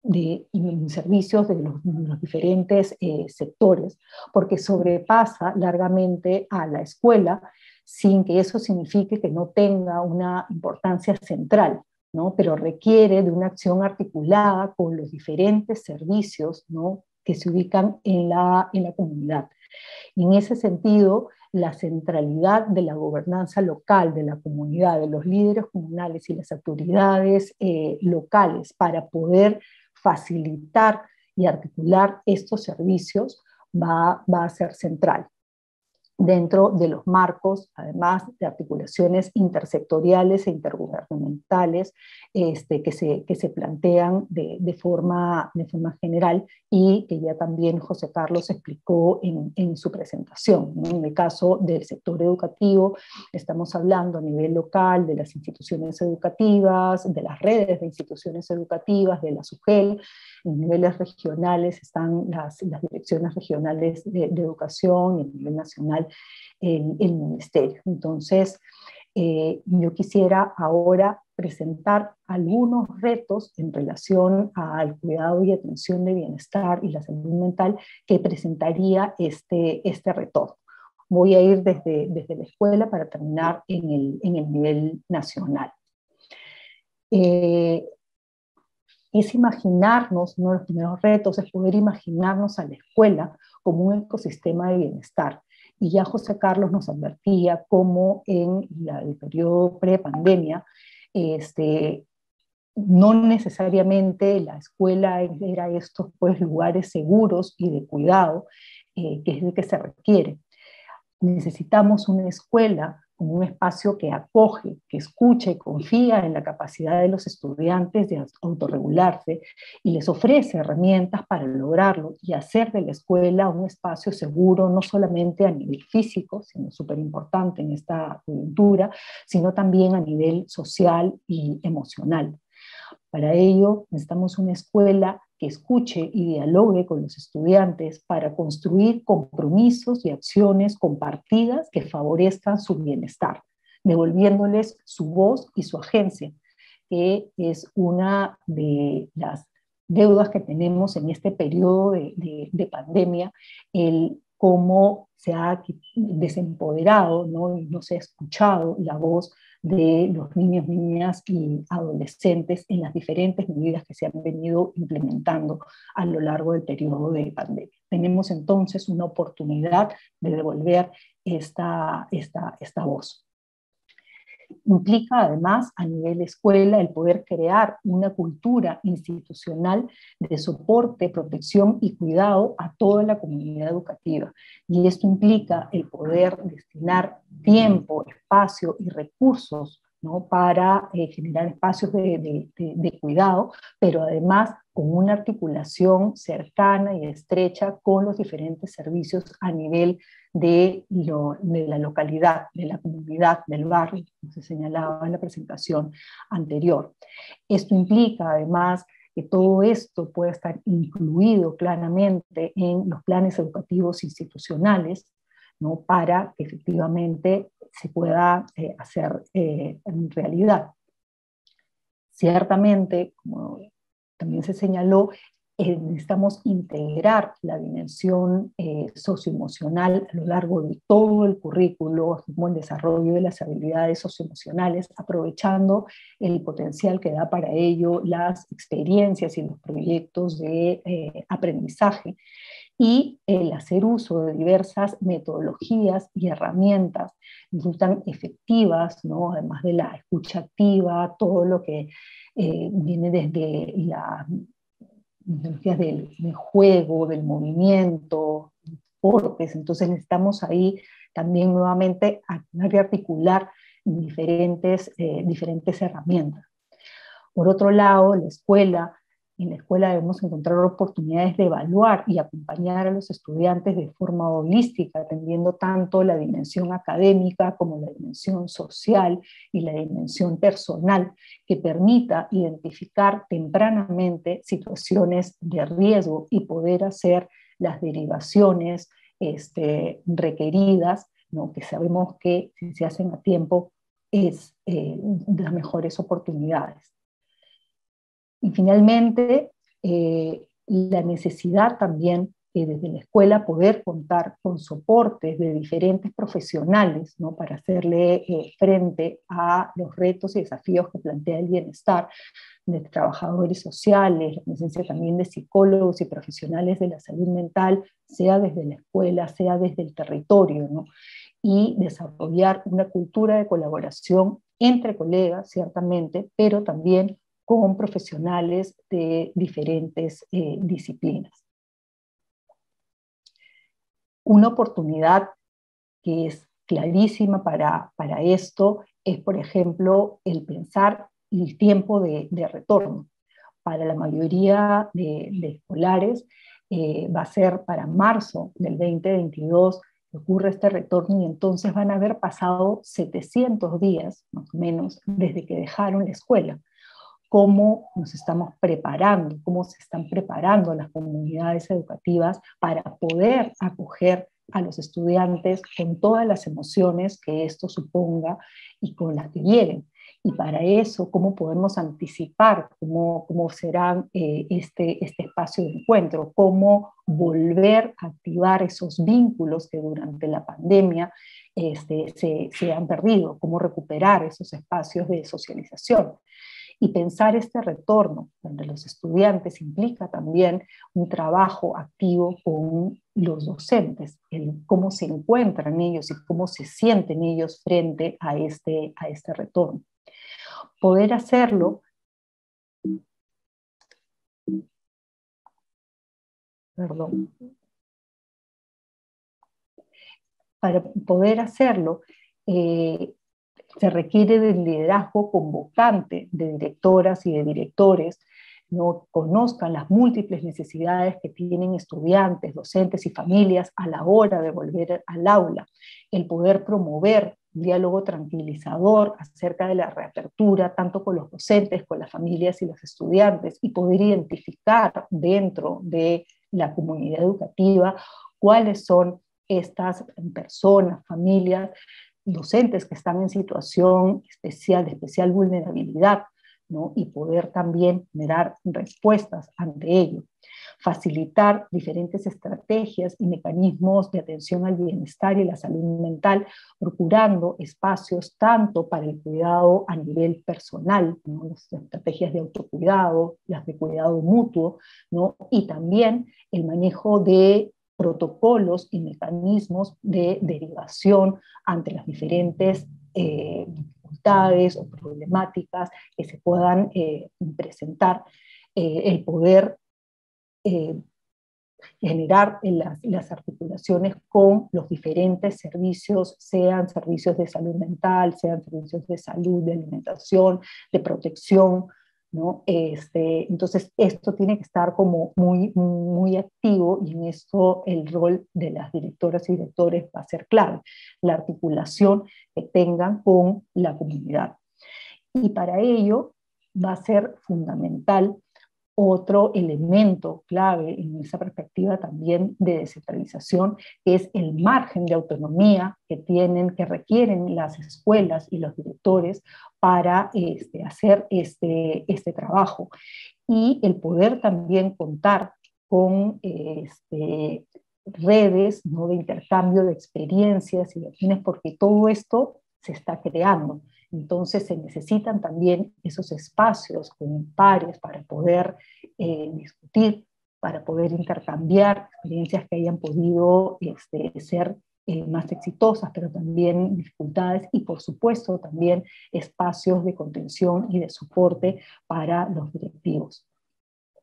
C: de servicios de los diferentes sectores, porque sobrepasa largamente a la escuela sin que eso signifique que no tenga una importancia central ¿no? pero requiere de una acción articulada con los diferentes servicios que se ubican en la, comunidad. en ese sentido, la centralidad de la gobernanza local, de la comunidad, de los líderes comunales y las autoridades eh, locales para poder facilitar y articular estos servicios va a ser central dentro de los marcos, además de articulaciones intersectoriales e intergubernamentales este, que, se, plantean de, forma, de, forma, general y que ya también José Carlos explicó en, su presentación. En el caso del sector educativo, estamos hablando a nivel local de las instituciones educativas, de las redes de instituciones educativas, de la SUGEL, en niveles regionales están las, direcciones regionales de, educación y a nivel nacional el, el ministerio. Entonces, eh, yo quisiera ahora presentar algunos retos en relación al cuidado y atención de bienestar y la salud mental que presentaría este, este retorno. Voy a ir desde, desde la escuela para terminar en el, nivel nacional. Eh, es imaginarnos, uno de los primeros retos es poder imaginarnos a la escuela como un ecosistema de bienestar. Y ya José Carlos nos advertía cómo en el periodo pre-pandemia, este, no necesariamente la escuela era estos pues, lugares seguros y de cuidado, eh, que es el que se requiere. Necesitamos una escuela un espacio que acoge, que escucha y confía en la capacidad de los estudiantes de autorregularse y les ofrece herramientas para lograrlo y hacer de la escuela un espacio seguro, no solamente a nivel físico, sino súper importante en esta cultura, sino también a nivel social y emocional. Para ello necesitamos una escuela que escuche y dialogue con los estudiantes para construir compromisos y acciones compartidas que favorezcan su bienestar, devolviéndoles su voz y su agencia, que es una de las deudas que tenemos en este periodo de, pandemia, el cómo se ha desempoderado no se ha escuchado la voz de los niños, niñas y adolescentes en las diferentes medidas que se han venido implementando a lo largo del periodo de pandemia. Tenemos entonces una oportunidad de devolver esta, esta voz. Implica además a nivel escuela el poder crear una cultura institucional de soporte, protección y cuidado a toda la comunidad educativa. Y esto implica el poder destinar tiempo, espacio y recursos ¿no? para eh, generar espacios de, de, cuidado, pero además con una articulación cercana y estrecha con los diferentes servicios a nivel de, la localidad, de la comunidad, del barrio, como se señalaba en la presentación anterior. Esto implica además que todo esto pueda estar incluido claramente en los planes educativos institucionales, ¿no? para que efectivamente se pueda eh, hacer eh, en realidad. Ciertamente, como también se señaló, eh, necesitamos integrar la dimensión eh, socioemocional a lo largo de todo el currículo, como el desarrollo de las habilidades socioemocionales, aprovechando el potencial que da para ello las experiencias y los proyectos de eh, aprendizaje y el hacer uso de diversas metodologías y herramientas resultan efectivas, ¿no? además de la escucha activa, todo lo que viene desde la de del, juego, del movimiento, deportes, entonces necesitamos ahí también nuevamente articular diferentes, eh, diferentes herramientas. Por otro lado, la escuela en la escuela debemos encontrar oportunidades de evaluar y acompañar a los estudiantes de forma holística, atendiendo tanto la dimensión académica como la dimensión social y la dimensión personal, que permita identificar tempranamente situaciones de riesgo y poder hacer las derivaciones este, requeridas, que sabemos que si se hacen a tiempo es eh, las mejores oportunidades. Y finalmente, eh, la necesidad también eh, desde la escuela poder contar con soportes de diferentes profesionales para hacerle eh, frente a los retos y desafíos que plantea el bienestar de trabajadores sociales, la presencia también de psicólogos y profesionales de la salud mental, sea desde la escuela, sea desde el territorio, y desarrollar una cultura de colaboración entre colegas, ciertamente, pero también con profesionales de diferentes eh, disciplinas. Una oportunidad que es clarísima para, esto es, por ejemplo, el pensar el tiempo de, retorno. Para la mayoría de, escolares eh, va a ser para marzo del 2022 que ocurre este retorno y entonces van a haber pasado 700 días, más o menos, desde que dejaron la escuela cómo nos estamos preparando, cómo se están preparando las comunidades educativas para poder acoger a los estudiantes con todas las emociones que esto suponga y con las que vienen. Y para eso, ¿cómo podemos anticipar cómo, cómo será eh, este, este, espacio de encuentro? ¿Cómo volver a activar esos vínculos que durante la pandemia este, se han perdido? ¿Cómo recuperar esos espacios de socialización? Y pensar este retorno donde los estudiantes implica también un trabajo activo con los docentes, cómo se encuentran ellos y cómo se sienten ellos frente a este, a este retorno. Poder hacerlo perdón. Para poder hacerlo, eh, se requiere del liderazgo convocante de directoras y de directores no conozcan las múltiples necesidades que tienen estudiantes, docentes y familias a la hora de volver al aula, el poder promover un diálogo tranquilizador acerca de la reapertura, tanto con los docentes, con las familias y los estudiantes, y poder identificar dentro de la comunidad educativa cuáles son estas personas, familias docentes que están en situación especial, de especial vulnerabilidad, ¿no? y poder también generar respuestas ante ello. Facilitar diferentes estrategias y mecanismos de atención al bienestar y la salud mental, procurando espacios tanto para el cuidado a nivel personal, ¿no? las estrategias de autocuidado, las de cuidado mutuo, ¿no? y también el manejo de protocolos y mecanismos de derivación ante las diferentes eh, dificultades o problemáticas que se puedan eh, presentar, eh, el poder generar las, articulaciones con los diferentes servicios, sean servicios de salud mental, sean servicios de salud, de alimentación, de protección, este, entonces, esto tiene que estar como muy, muy activo y en esto el rol de las directoras y directores va a ser clave, la articulación que tengan con la comunidad. Y para ello va a ser fundamental otro elemento clave en esa perspectiva también de descentralización es el margen de autonomía que tienen, que requieren las escuelas y los directores para este, hacer este, este trabajo. Y el poder también contar con este, redes ¿no? de intercambio de experiencias y de fines, porque todo esto se está creando. Entonces se necesitan también esos espacios con pares para poder eh, discutir, para poder intercambiar experiencias que hayan podido este, ser eh, más exitosas, pero también dificultades y por supuesto también espacios de contención y de soporte para los directivos.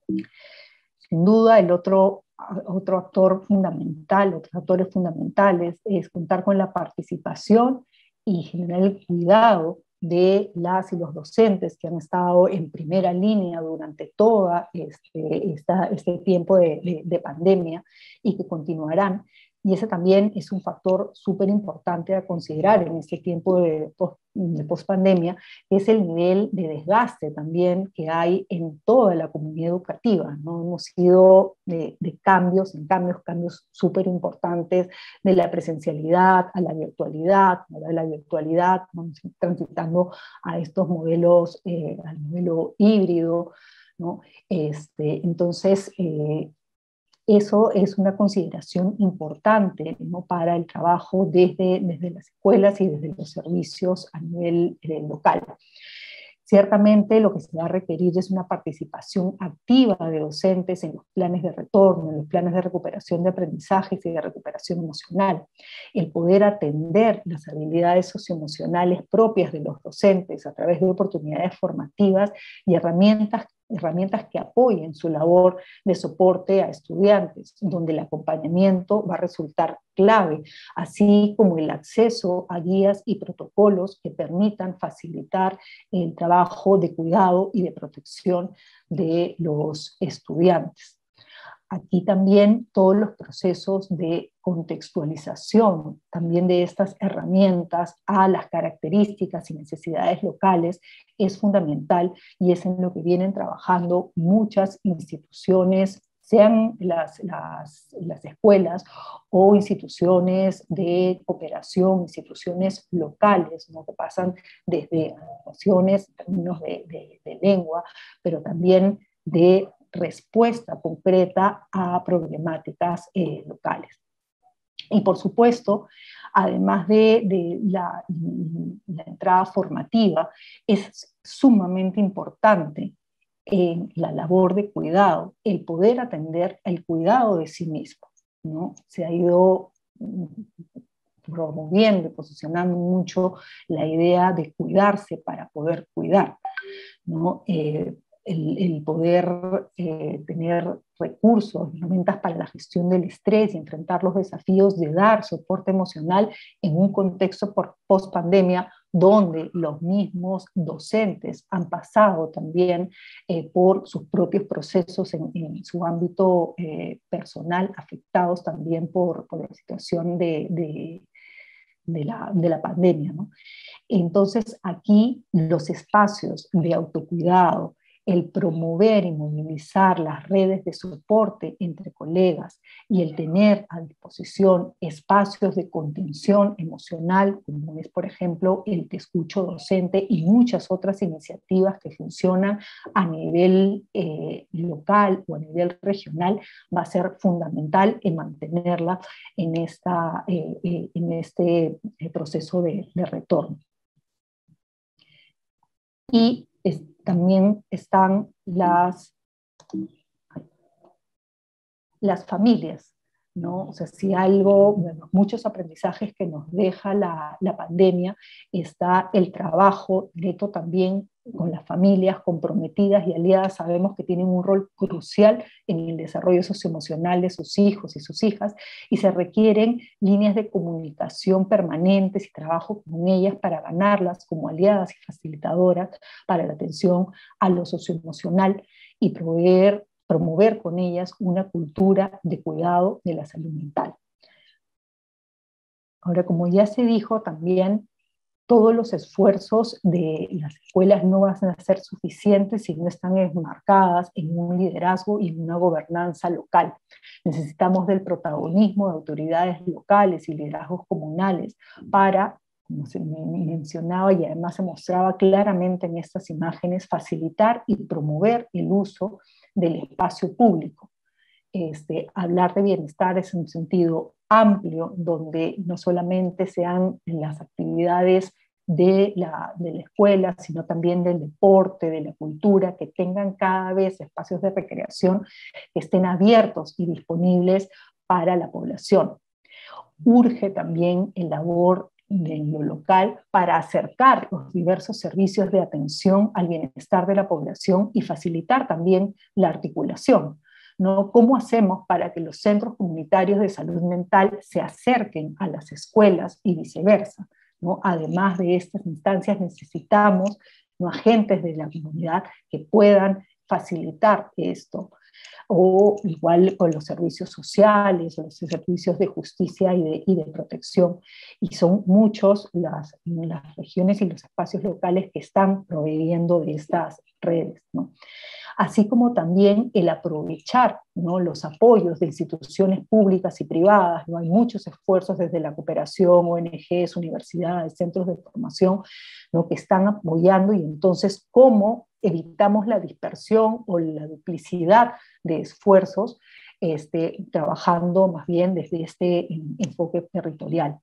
C: Sin duda, el otro otro actor fundamental, otros actores fundamentales, es contar con la participación y generar el cuidado de las y los docentes que han estado en primera línea durante todo este, este, tiempo de, pandemia y que continuarán, y ese también es un factor súper importante a considerar en este tiempo de, post pospandemia, es el nivel de desgaste también que hay en toda la comunidad educativa. ¿no? Hemos ido de, cambios en cambios, cambios súper importantes de la presencialidad a la virtualidad, de la virtualidad, transitando a estos modelos, eh, al modelo híbrido. Este, entonces, eh, eso es una consideración importante ¿no? para el trabajo desde, desde las escuelas y desde los servicios a nivel eh, local. Ciertamente lo que se va a requerir es una participación activa de docentes en los planes de retorno, en los planes de recuperación de aprendizajes y de recuperación emocional. El poder atender las habilidades socioemocionales propias de los docentes a través de oportunidades formativas y herramientas herramientas que apoyen su labor de soporte a estudiantes, donde el acompañamiento va a resultar clave, así como el acceso a guías y protocolos que permitan facilitar el trabajo de cuidado y de protección de los estudiantes aquí también todos los procesos de contextualización, también de estas herramientas a las características y necesidades locales, es fundamental y es en lo que vienen trabajando muchas instituciones sean las, las, escuelas o instituciones de cooperación, instituciones locales, ¿no? que pasan desde anotaciones en términos de lengua, pero también de respuesta concreta a problemáticas eh, locales. Y por supuesto, además de, la, entrada formativa, es sumamente importante en la labor de cuidado, el poder atender el cuidado de sí mismo. ¿no? Se ha ido mm, promoviendo y posicionando mucho la idea de cuidarse para poder cuidar. ¿no? Eh, el, poder eh, tener recursos, herramientas para la gestión del estrés y enfrentar los desafíos de dar soporte emocional en un contexto post pandemia donde los mismos docentes han pasado también eh, por sus propios procesos en, su ámbito eh, personal, afectados también por, la situación de, la, pandemia. Entonces, aquí los espacios de autocuidado, el promover y movilizar las redes de soporte entre colegas y el tener a disposición espacios de contención emocional, como es, por ejemplo, el Te Escucho Docente y muchas otras iniciativas que funcionan a nivel eh, local o a nivel regional, va a ser fundamental en mantenerla en, esta, eh, eh, en este proceso de, de retorno. Y también están las, las familias, ¿no? O sea, si algo, bueno, muchos aprendizajes que nos deja la, la pandemia, está el trabajo neto también con las familias comprometidas y aliadas sabemos que tienen un rol crucial en el desarrollo socioemocional de sus hijos y sus hijas y se requieren líneas de comunicación permanentes y trabajo con ellas para ganarlas como aliadas y facilitadoras para la atención a lo socioemocional y promover con ellas una cultura de cuidado de la salud mental. Ahora, como ya se dijo, también todos los esfuerzos de las escuelas no van a ser suficientes si no están enmarcadas en un liderazgo y una gobernanza local. Necesitamos del protagonismo de autoridades locales y liderazgos comunales para como se mencionaba y además se mostraba claramente en estas imágenes, facilitar y promover el uso del espacio público. Este, hablar de bienestar es un sentido amplio, donde no solamente sean las actividades de la, escuela, sino también del deporte, de la cultura, que tengan cada vez espacios de recreación que estén abiertos y disponibles para la población. Urge también el labor de lo local para acercar los diversos servicios de atención al bienestar de la población y facilitar también la articulación ¿no? ¿Cómo hacemos para que los centros comunitarios de salud mental se acerquen a las escuelas y viceversa? ¿no? Además de estas instancias, necesitamos ¿no? agentes de la comunidad que puedan facilitar esto, o igual con los servicios sociales, los servicios de justicia y de, protección. Y son muchos las, las, regiones y los espacios locales que están proveyendo de estas redes. Así como también el aprovechar ¿no? los apoyos de instituciones públicas y privadas. ¿no? Hay muchos esfuerzos desde la cooperación, ONGs, universidades, centros de formación, lo que están apoyando y entonces cómo evitamos la dispersión o la duplicidad de esfuerzos, este, trabajando más bien desde este enfoque territorial.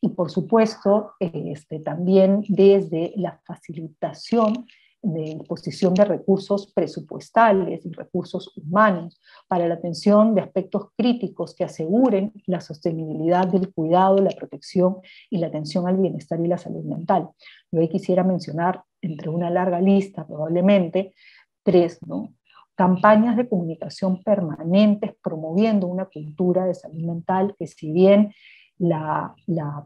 C: Y por supuesto, este, también desde la facilitación de disposición de recursos presupuestales y recursos humanos para la atención de aspectos críticos que aseguren la sostenibilidad del cuidado, la protección y la atención al bienestar y la salud mental. Yo quisiera mencionar, entre una larga lista probablemente, tres, campañas de comunicación permanentes promoviendo una cultura de salud mental que si bien la,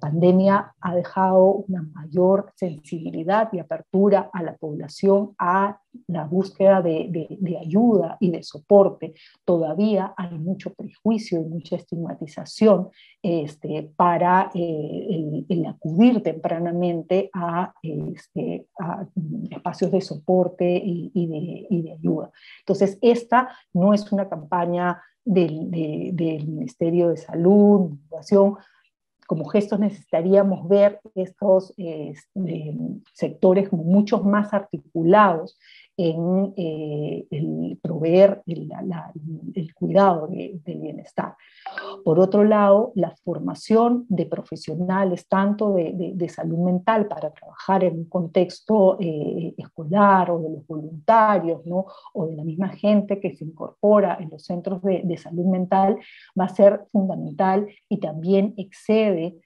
C: pandemia ha dejado una mayor sensibilidad y apertura a la población a la búsqueda de, ayuda y de soporte. Todavía hay mucho prejuicio y mucha estigmatización este, para eh, el, acudir tempranamente a, este, espacios de soporte y, de, ayuda. Entonces, esta no es una campaña del, del, Ministerio de Salud, Educación, como gestos necesitaríamos ver estos eh, eh, sectores mucho más articulados en eh, el proveer el, cuidado del bienestar. Por otro lado, la formación de profesionales, tanto de, salud mental para trabajar en un contexto eh, escolar o de los voluntarios, o de la misma gente que se incorpora en los centros de salud mental, va a ser fundamental y también excede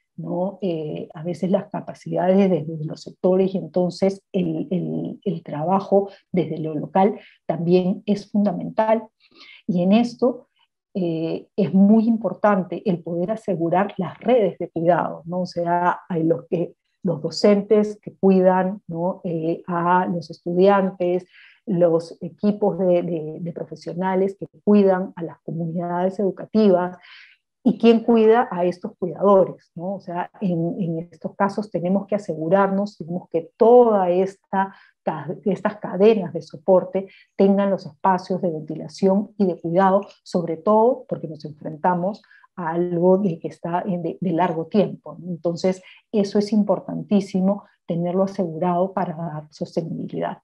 C: eh, a veces las capacidades desde los sectores y entonces el, trabajo desde lo local también es fundamental. Y en esto eh, es muy importante el poder asegurar las redes de cuidado, ¿no? o sea, los, que, los docentes que cuidan eh, a los estudiantes, los equipos de, profesionales que cuidan a las comunidades educativas, ¿Y quién cuida a estos cuidadores? ¿no? O sea, en, estos casos tenemos que asegurarnos, que todas esta, estas cadenas de soporte tengan los espacios de ventilación y de cuidado, sobre todo porque nos enfrentamos a algo que está de, largo tiempo. Entonces, eso es importantísimo tenerlo asegurado para dar sostenibilidad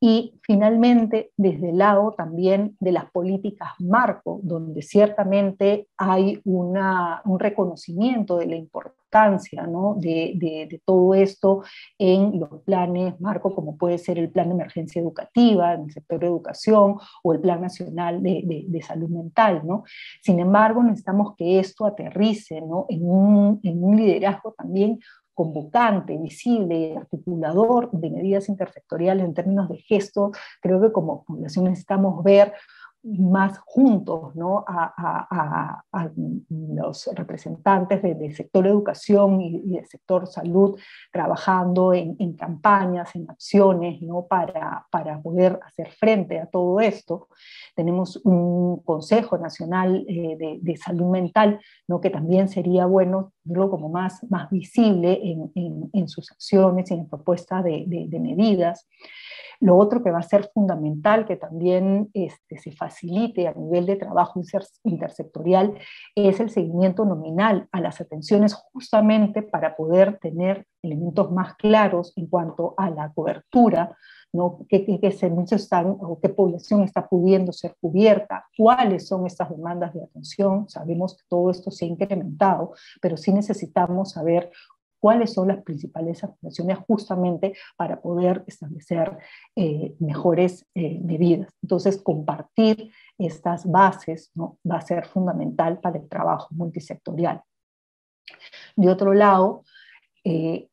C: y finalmente desde el lado también de las políticas marco, donde ciertamente hay un reconocimiento de la importancia de, todo esto en los planes marco, como puede ser el plan de emergencia educativa en el sector de educación o el plan nacional de, salud mental. ¿no? Sin embargo, necesitamos que esto aterrice en un liderazgo también convocante, visible, articulador de medidas intersectoriales en términos de gesto, creo que como población necesitamos ver más juntos ¿no? a, los representantes del sector educación y, del sector salud trabajando en, campañas, en acciones ¿no? para, poder hacer frente a todo esto. Tenemos un Consejo Nacional eh, de, Salud Mental ¿no? que también sería bueno como más, más visible en, sus acciones y en propuestas de, de, medidas. Lo otro que va a ser fundamental, que también este, se facilite a nivel de trabajo intersectorial, es el seguimiento nominal a las atenciones justamente para poder tener elementos más claros en cuanto a la cobertura ¿no? ¿Qué, qué, qué están o qué población está pudiendo ser cubierta? ¿Cuáles son estas demandas de atención? Sabemos que todo esto se ha incrementado, pero sí necesitamos saber cuáles son las principales aspiraciones justamente para poder establecer eh, mejores eh, medidas. Entonces, compartir estas bases ¿no? va a ser fundamental para el trabajo multisectorial. De otro lado, eh,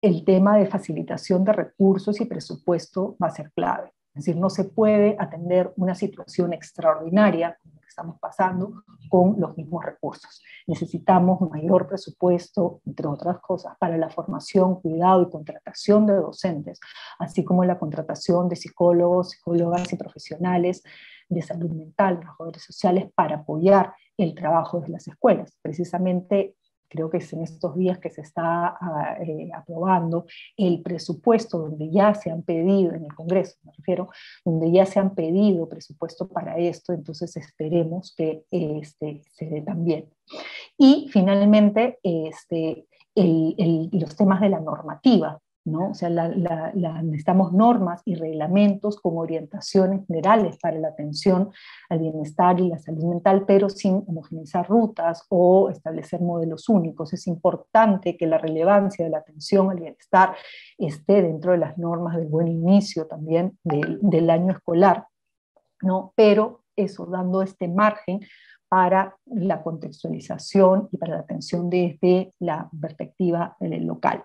C: el tema de facilitación de recursos y presupuesto va a ser clave. Es decir, no se puede atender una situación extraordinaria como que estamos pasando con los mismos recursos. Necesitamos mayor presupuesto, entre otras cosas, para la formación, cuidado y contratación de docentes, así como la contratación de psicólogos, psicólogas y profesionales de salud mental, trabajadores sociales, para apoyar el trabajo de las escuelas. Precisamente creo que es en estos días que se está ah, eh, aprobando el presupuesto donde ya se han pedido, en el Congreso me refiero, donde ya se han pedido presupuesto para esto, entonces esperemos que este, se dé también. Y finalmente, este, los temas de la normativa. O sea, necesitamos normas y reglamentos con orientaciones generales para la atención al bienestar y la salud mental, pero sin homogeneizar rutas o establecer modelos únicos. Es importante que la relevancia de la atención al bienestar esté dentro de las normas del buen inicio también del, año escolar, ¿no? Pero eso, dando este margen para la contextualización y para la atención desde la perspectiva eh, local.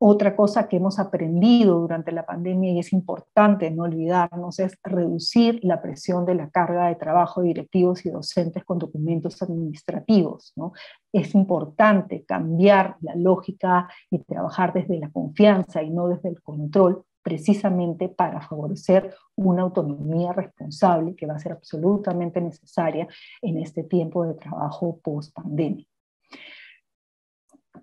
C: Otra cosa que hemos aprendido durante la pandemia y es importante no olvidarnos es reducir la presión de la carga de trabajo de directivos y docentes con documentos administrativos. Es importante cambiar la lógica y trabajar desde la confianza y no desde el control precisamente para favorecer una autonomía responsable que va a ser absolutamente necesaria en este tiempo de trabajo post pandemia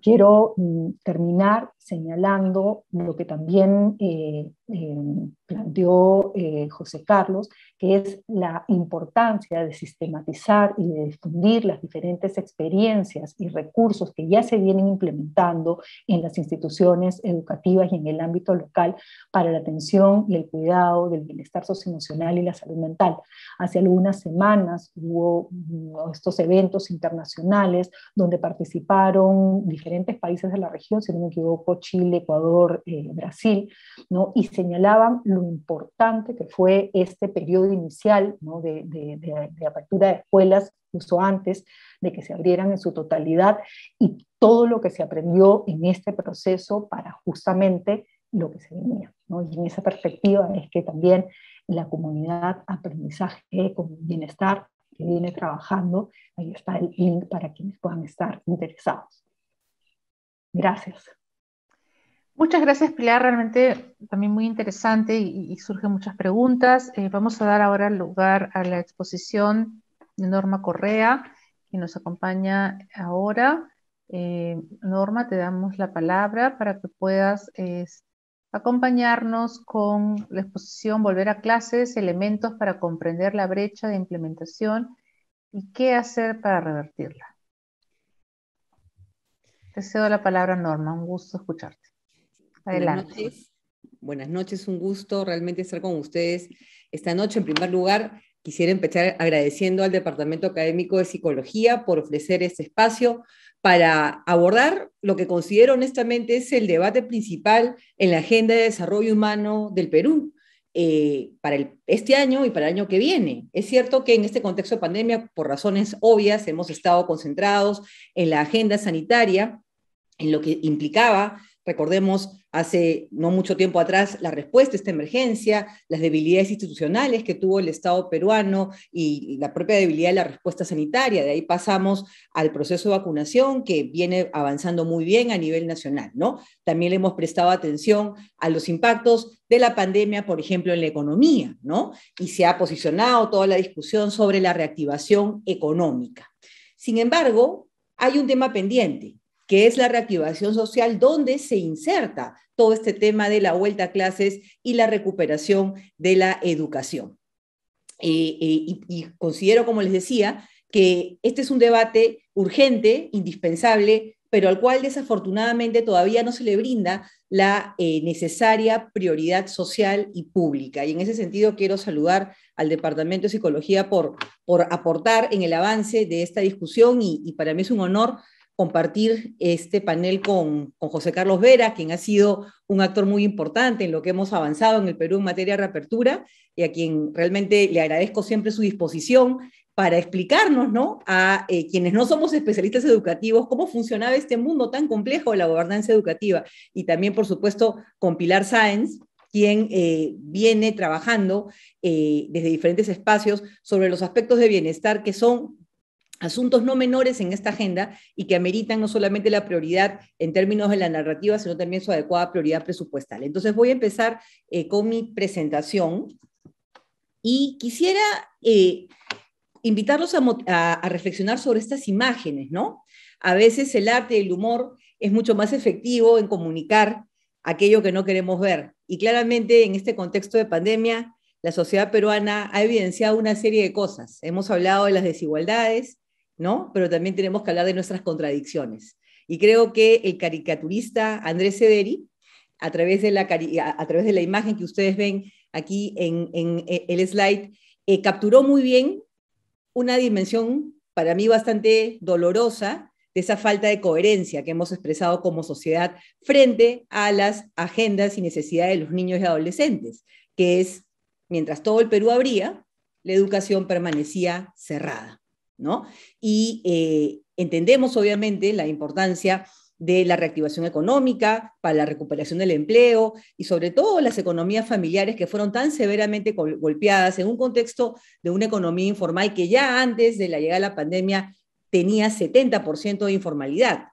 C: quiero mm, terminar señalando lo que también eh, em, planteó eh, José Carlos, que es la importancia de sistematizar y de difundir las diferentes experiencias y recursos que ya se vienen implementando en las instituciones educativas y en el ámbito local para la atención y el cuidado del bienestar socioemocional y la salud mental. Hace algunas semanas hubo mm, estos eventos internacionales donde participaron diferentes países de la región, si no me equivoco, Chile, Ecuador, eh, Brasil, ¿no? y señalaban lo importante que fue este periodo inicial de, de, apertura de escuelas, incluso antes de que se abrieran en su totalidad, y todo lo que se aprendió en este proceso para justamente lo que se venía. ¿no? Y en esa perspectiva es que también la comunidad aprendizaje con bienestar que viene trabajando, ahí está el link para quienes puedan estar
A: interesados. Gracias. Muchas gracias, Pilar. Realmente también muy interesante y, surgen muchas preguntas. Eh, vamos a dar ahora lugar a la exposición de Norma Correa, que nos acompaña ahora. Eh, Norma, te damos la palabra para que puedas acompañarnos con la exposición Volver a clases, elementos para comprender la brecha de implementación y qué hacer para revertirla. Te cedo la palabra, Norma. Un gusto escucharte.
D: Buenas noches. un gusto realmente estar con ustedes esta noche. En primer lugar, quisiera empezar agradeciendo al Departamento Académico de Psicología por ofrecer este espacio para abordar lo que considero honestamente es el debate principal en la Agenda de Desarrollo Humano del Perú, eh, para el, este año y para el año que viene. Es cierto que en este contexto de pandemia, por razones obvias, hemos estado concentrados en la agenda sanitaria, en lo que implicaba Recordemos hace no mucho tiempo atrás la respuesta a esta emergencia, las debilidades institucionales que tuvo el Estado peruano y la propia debilidad de la respuesta sanitaria. De ahí pasamos al proceso de vacunación que viene avanzando muy bien a nivel nacional, ¿no? También le hemos prestado atención a los impactos de la pandemia, por ejemplo, en la economía, ¿no? Y se ha posicionado toda la discusión sobre la reactivación económica. Sin embargo, hay un tema pendiente que es la reactivación social, donde se inserta todo este tema de la vuelta a clases y la recuperación de la educación. Eh, eh, y, considero, como les decía, que este es un debate urgente, indispensable, pero al cual desafortunadamente todavía no se le brinda la eh, necesaria prioridad social y pública. Y en ese sentido quiero saludar al Departamento de Psicología por, por aportar en el avance de esta discusión y para mí es un honor compartir este panel con, José Carlos Vera, quien ha sido un actor muy importante en lo que hemos avanzado en el Perú en materia de reapertura y a quien realmente le agradezco siempre su disposición para explicarnos ¿no? a eh, quienes no somos especialistas educativos cómo funcionaba este mundo tan complejo de la gobernanza educativa y también, por supuesto, con Pilar Sáenz, quien eh, viene trabajando eh, desde diferentes espacios sobre los aspectos de bienestar que son asuntos no menores en esta agenda y que ameritan no solamente la prioridad en términos de la narrativa, sino también su adecuada prioridad presupuestal. Entonces voy a empezar eh, con mi presentación y quisiera eh, invitarlos a, reflexionar sobre estas imágenes, ¿no? A veces el arte y el humor es mucho más efectivo en comunicar aquello que no queremos ver. Y claramente en este contexto de pandemia, la sociedad peruana ha evidenciado una serie de cosas. Hemos hablado de las desigualdades, pero también tenemos que hablar de nuestras contradicciones. Y creo que el caricaturista Andrés Sederi a través de la, imagen que ustedes ven aquí en, el slide, eh, capturó muy bien una dimensión para mí bastante dolorosa de esa falta de coherencia que hemos expresado como sociedad frente a las agendas y necesidades de los niños y adolescentes, que es, mientras todo el Perú abría, la educación permanecía cerrada. Y eh, entendemos, obviamente, la importancia de la reactivación económica, para la recuperación del empleo y sobre todo las economías familiares que fueron tan severamente golpeadas en un contexto de una economía informal que ya antes de la llegada de la pandemia tenía 70% de informalidad.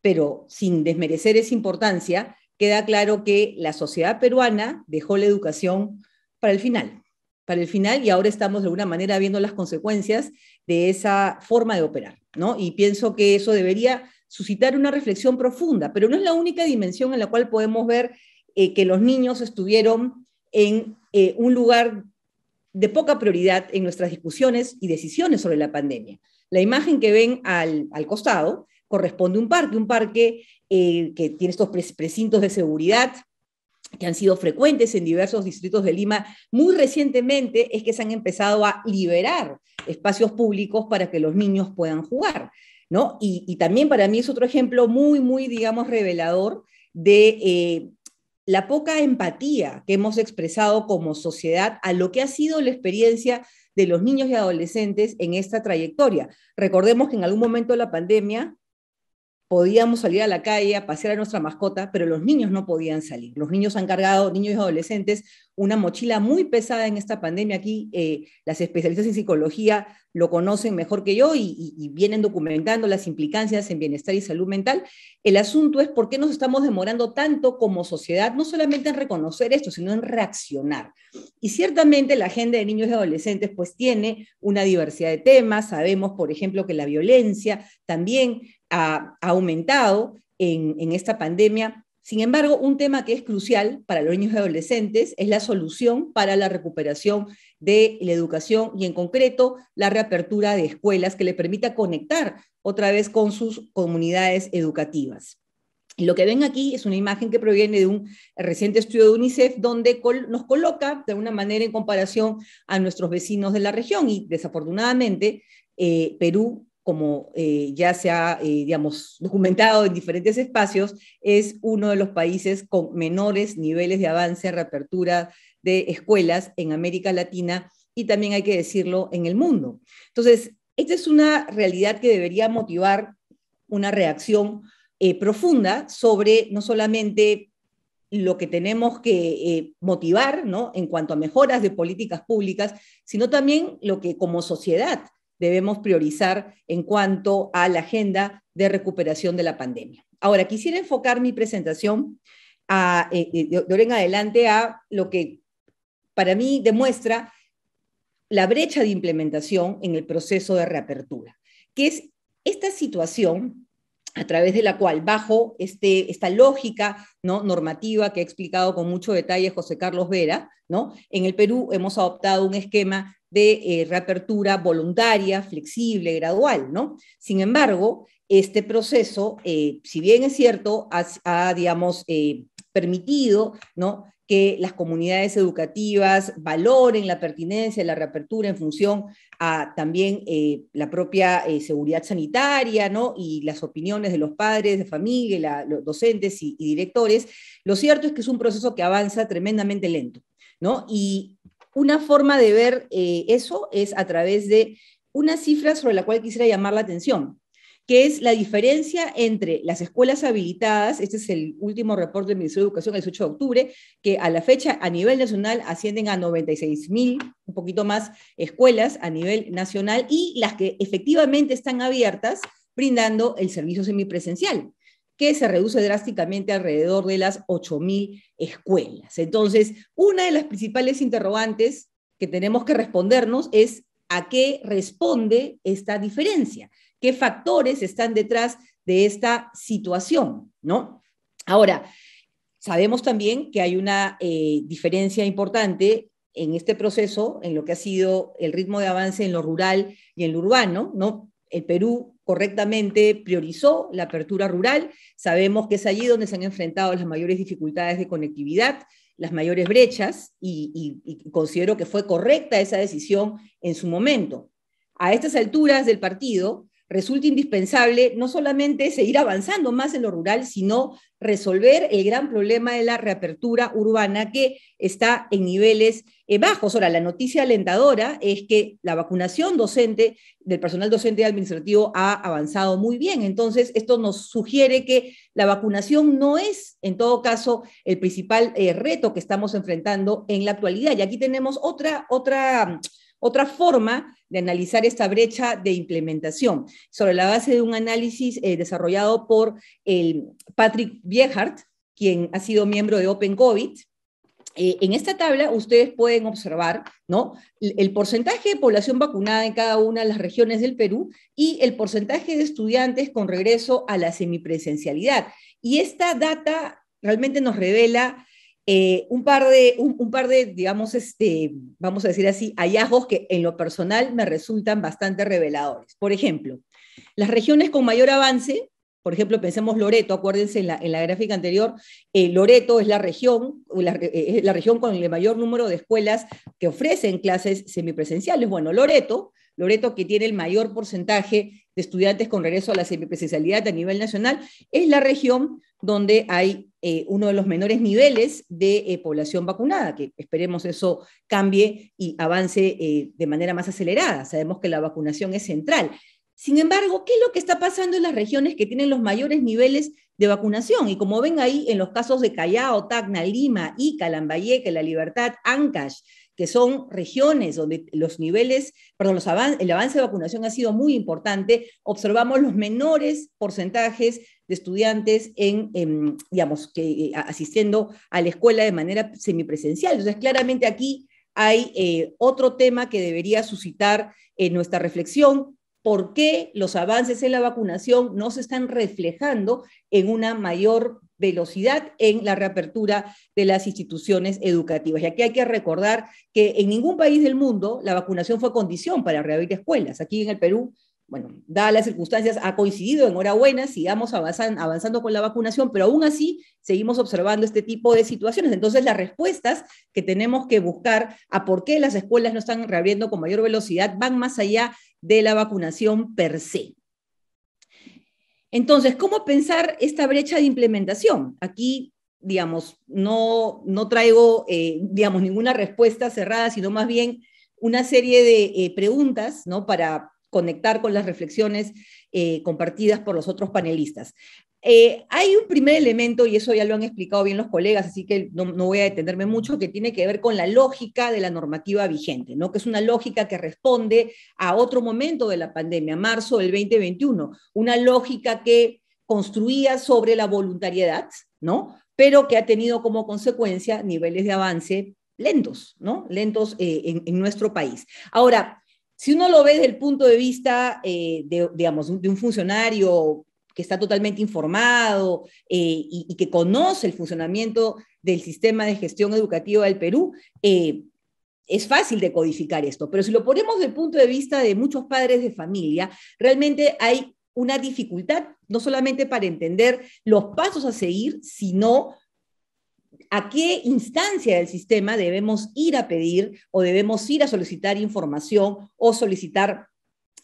D: Pero sin desmerecer esa importancia, queda claro que la sociedad peruana dejó la educación para el final para el final y ahora estamos de alguna manera viendo las consecuencias de esa forma de operar, ¿no? Y pienso que eso debería suscitar una reflexión profunda, pero no es la única dimensión en la cual podemos ver eh, que los niños estuvieron en eh, un lugar de poca prioridad en nuestras discusiones y decisiones sobre la pandemia. La imagen que ven al, costado corresponde a un parque, un parque eh, que tiene estos precintos de seguridad, que han sido frecuentes en diversos distritos de Lima, muy recientemente es que se han empezado a liberar espacios públicos para que los niños puedan jugar, ¿no? Y, también para mí es otro ejemplo muy, muy, digamos, revelador de eh, la poca empatía que hemos expresado como sociedad a lo que ha sido la experiencia de los niños y adolescentes en esta trayectoria. Recordemos que en algún momento de la pandemia, podíamos salir a la calle pasear a nuestra mascota, pero los niños no podían salir. Los niños han cargado, niños y adolescentes, una mochila muy pesada en esta pandemia. Aquí eh, las especialistas en psicología lo conocen mejor que yo y, y, vienen documentando las implicancias en bienestar y salud mental. El asunto es por qué nos estamos demorando tanto como sociedad, no solamente en reconocer esto, sino en reaccionar. Y ciertamente la agenda de niños y adolescentes pues tiene una diversidad de temas. Sabemos, por ejemplo, que la violencia también ha, aumentado en, esta pandemia. Sin embargo, un tema que es crucial para los niños y adolescentes es la solución para la recuperación de la educación y en concreto la reapertura de escuelas que le permita conectar otra vez con sus comunidades educativas. lo que ven aquí es una imagen que proviene de un reciente estudio de UNICEF donde nos coloca de una manera en comparación a nuestros vecinos de la región y desafortunadamente eh, Perú como eh, ya se ha, eh, digamos, [laughs] documentado en diferentes espacios, es uno de los países con menores niveles de avance, reapertura de escuelas en América Latina y también hay que decirlo en el mundo. Entonces, esta es una realidad que debería motivar una reacción eh, profunda sobre no solamente lo que tenemos que motivar en cuanto a mejoras de políticas públicas, sino también lo que como sociedad debemos priorizar en cuanto a la agenda de recuperación de la pandemia. Ahora, quisiera enfocar mi presentación a, eh, eh, de ahora en adelante a lo que para mí demuestra la brecha de implementación en el proceso de reapertura, que es esta situación a través de la cual, bajo este, esta lógica normativa que ha explicado con mucho detalle José Carlos Vera, en el Perú hemos adoptado un esquema de eh, reapertura voluntaria, flexible, gradual, ¿no? Sin embargo, este proceso, eh, si bien es cierto, ha, digamos, eh, permitido, ¿no? que las comunidades educativas valoren la pertinencia de la reapertura en función a también la propia seguridad sanitaria, ¿no? Y las opiniones de los padres de familia, los docentes y, y directores. Lo cierto es que es un proceso que avanza tremendamente lento, ¿no? Y una forma de ver eh, eso es a través de una cifra sobre la cual quisiera llamar la atención, que es la diferencia entre las escuelas habilitadas, este es el último reporte del Ministerio de Educación el 8 de octubre, que a la fecha a nivel nacional ascienden a 96 mil, un poquito más, escuelas a nivel nacional y las que efectivamente están abiertas brindando el servicio semipresencial que se reduce drásticamente alrededor de las 8.000 escuelas. Entonces, una de las principales interrogantes que tenemos que respondernos es a qué responde esta diferencia, qué factores están detrás de esta situación, ¿no? Ahora, sabemos también que hay una eh, diferencia importante en este proceso, en lo que ha sido el ritmo de avance en lo rural y en lo urbano, ¿no? El Perú correctamente priorizó la apertura rural. Sabemos que es allí donde se han enfrentado las mayores dificultades de conectividad, las mayores brechas, y, considero que fue correcta esa decisión en su momento. A estas alturas del partido, resulta indispensable no solamente seguir avanzando más en lo rural, sino resolver el gran problema de la reapertura urbana que está en niveles eh, bajos. Ahora, la noticia alentadora es que la vacunación docente del personal docente y administrativo ha avanzado muy bien. Entonces, esto nos sugiere que la vacunación no es, en todo caso, el principal eh, reto que estamos enfrentando en la actualidad. Y aquí tenemos otra, otra, otra forma de analizar esta brecha de implementación sobre la base de un análisis eh, desarrollado por el Patrick Viehart, quien ha sido miembro de Open COVID. Eh, en esta tabla ustedes pueden observar ¿no? el porcentaje de población vacunada en cada una de las regiones del Perú y el porcentaje de estudiantes con regreso a la semipresencialidad. Y esta data realmente nos revela eh, un par de, un, par de, digamos, este, vamos a decir así, hallazgos que en lo personal me resultan bastante reveladores. Por ejemplo, las regiones con mayor avance, por ejemplo, pensemos Loreto, acuérdense en la, gráfica anterior, eh, Loreto es la región, la, eh, la región con el mayor número de escuelas que ofrecen clases semipresenciales. Bueno, Loreto, Loreto, que tiene el mayor porcentaje de estudiantes con regreso a la semipresencialidad a nivel nacional, es la región donde hay eh, uno de los menores niveles de eh, población vacunada, que esperemos eso cambie y avance eh, de manera más acelerada. Sabemos que la vacunación es central. Sin embargo, ¿qué es lo que está pasando en las regiones que tienen los mayores niveles de vacunación? Y como ven ahí en los casos de Callao, Tacna, Lima, Ica, Lambayeque, La Libertad, Ancash, que son regiones donde los niveles, perdón, el avance de vacunación ha sido muy importante, observamos los menores porcentajes de estudiantes en, digamos, que eh, asistiendo a la escuela de manera semipresencial. Entonces, claramente aquí hay eh, otro tema que debería suscitar en eh, nuestra reflexión, por qué los avances en la vacunación no se están reflejando en una mayor velocidad en la reapertura de las instituciones educativas. Y aquí hay que recordar que en ningún país del mundo la vacunación fue condición para reabrir escuelas. Aquí en el Perú bueno, dadas las circunstancias, ha coincidido, enhorabuena, sigamos avanzando con la vacunación, pero aún así seguimos observando este tipo de situaciones. Entonces, las respuestas que tenemos que buscar a por qué las escuelas no están reabriendo con mayor velocidad van más allá de la vacunación per se. Entonces, ¿cómo pensar esta brecha de implementación? Aquí, digamos, no, no traigo, eh, digamos, ninguna respuesta cerrada, sino más bien una serie de eh, preguntas, ¿no? Para conectar con las reflexiones eh, compartidas por los otros panelistas. Eh, hay un primer elemento, y eso ya lo han explicado bien los colegas, así que no, voy a detenerme mucho, que tiene que ver con la lógica de la normativa vigente, ¿no? que es una lógica que responde a otro momento de la pandemia, marzo del 2021, una lógica que construía sobre la voluntariedad, ¿no? pero que ha tenido como consecuencia niveles de avance lentos, ¿no? lentos eh, en, nuestro país. Ahora, si uno lo ve desde el punto de vista, eh, digamos, de un funcionario que está totalmente informado eh, y, que conoce el funcionamiento del sistema de gestión educativa del Perú, eh, es fácil de codificar esto, pero si lo ponemos desde el punto de vista de muchos padres de familia, realmente hay una dificultad, no solamente para entender los pasos a seguir, sino a qué instancia del sistema debemos ir a pedir o debemos ir a solicitar información o solicitar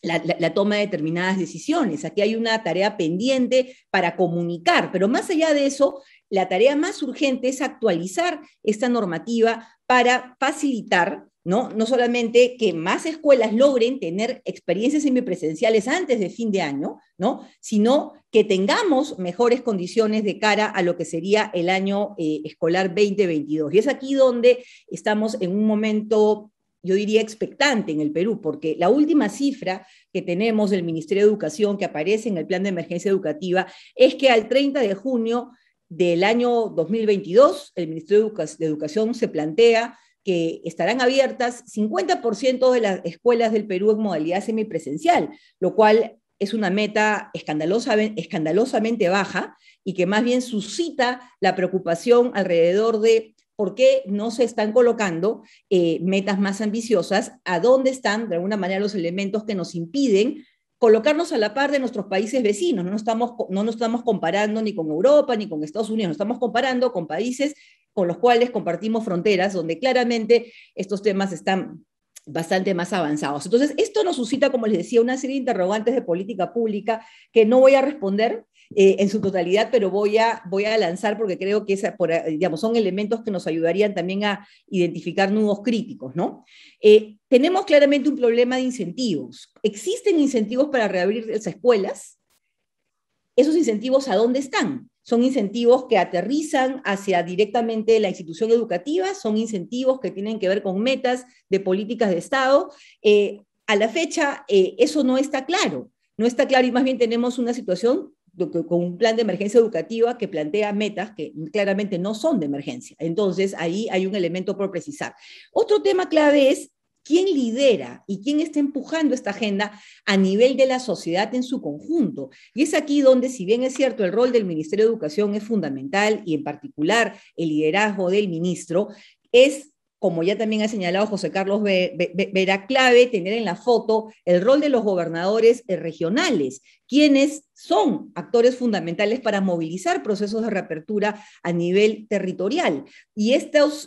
D: la, toma de determinadas decisiones. Aquí hay una tarea pendiente para comunicar, pero más allá de eso, la tarea más urgente es actualizar esta normativa para facilitar, ¿no? No solamente que más escuelas logren tener experiencias semipresenciales antes de fin de año, ¿no? Sino que tengamos mejores condiciones de cara a lo que sería el año eh, escolar 2022. Y es aquí donde estamos en un momento yo diría expectante en el Perú, porque la última cifra que tenemos del Ministerio de Educación que aparece en el Plan de Emergencia Educativa es que al 30 de junio del año 2022, el Ministerio de Educación se plantea que estarán abiertas 50% de las escuelas del Perú en modalidad semipresencial, lo cual es una meta escandalosamente baja y que más bien suscita la preocupación alrededor de ¿Por qué no se están colocando eh, metas más ambiciosas? ¿A dónde están, de alguna manera, los elementos que nos impiden colocarnos a la par de nuestros países vecinos? No estamos, no nos estamos comparando ni con Europa ni con Estados Unidos, nos estamos comparando con países con los cuales compartimos fronteras, donde claramente estos temas están bastante más avanzados. Entonces, esto nos suscita, como les decía, una serie de interrogantes de política pública que no voy a responder eh, en su totalidad, pero voy a, voy a lanzar porque creo que esa, eh, digamos, son elementos que nos ayudarían también a identificar nudos críticos, ¿no? Eh, tenemos claramente un problema de incentivos. ¿Existen incentivos para reabrir las escuelas? ¿Esos incentivos a dónde están? son incentivos que aterrizan hacia directamente la institución educativa, son incentivos que tienen que ver con metas de políticas de Estado. a la fecha, eso no está claro. No está claro y más bien tenemos una situación con un plan de emergencia educativa que plantea metas que claramente no son de emergencia. Entonces, ahí hay un elemento por precisar. Otro tema clave es quién lidera y quién está empujando esta agenda a nivel de la sociedad en su conjunto. Y es aquí donde, si bien es cierto, el rol del Ministerio de Educación es fundamental y en particular el liderazgo del ministro, es como ya también ha señalado José Carlos Vera clave tener en la foto el rol de los gobernadores eh, regionales, quienes son actores fundamentales para movilizar procesos de reapertura a nivel territorial. Y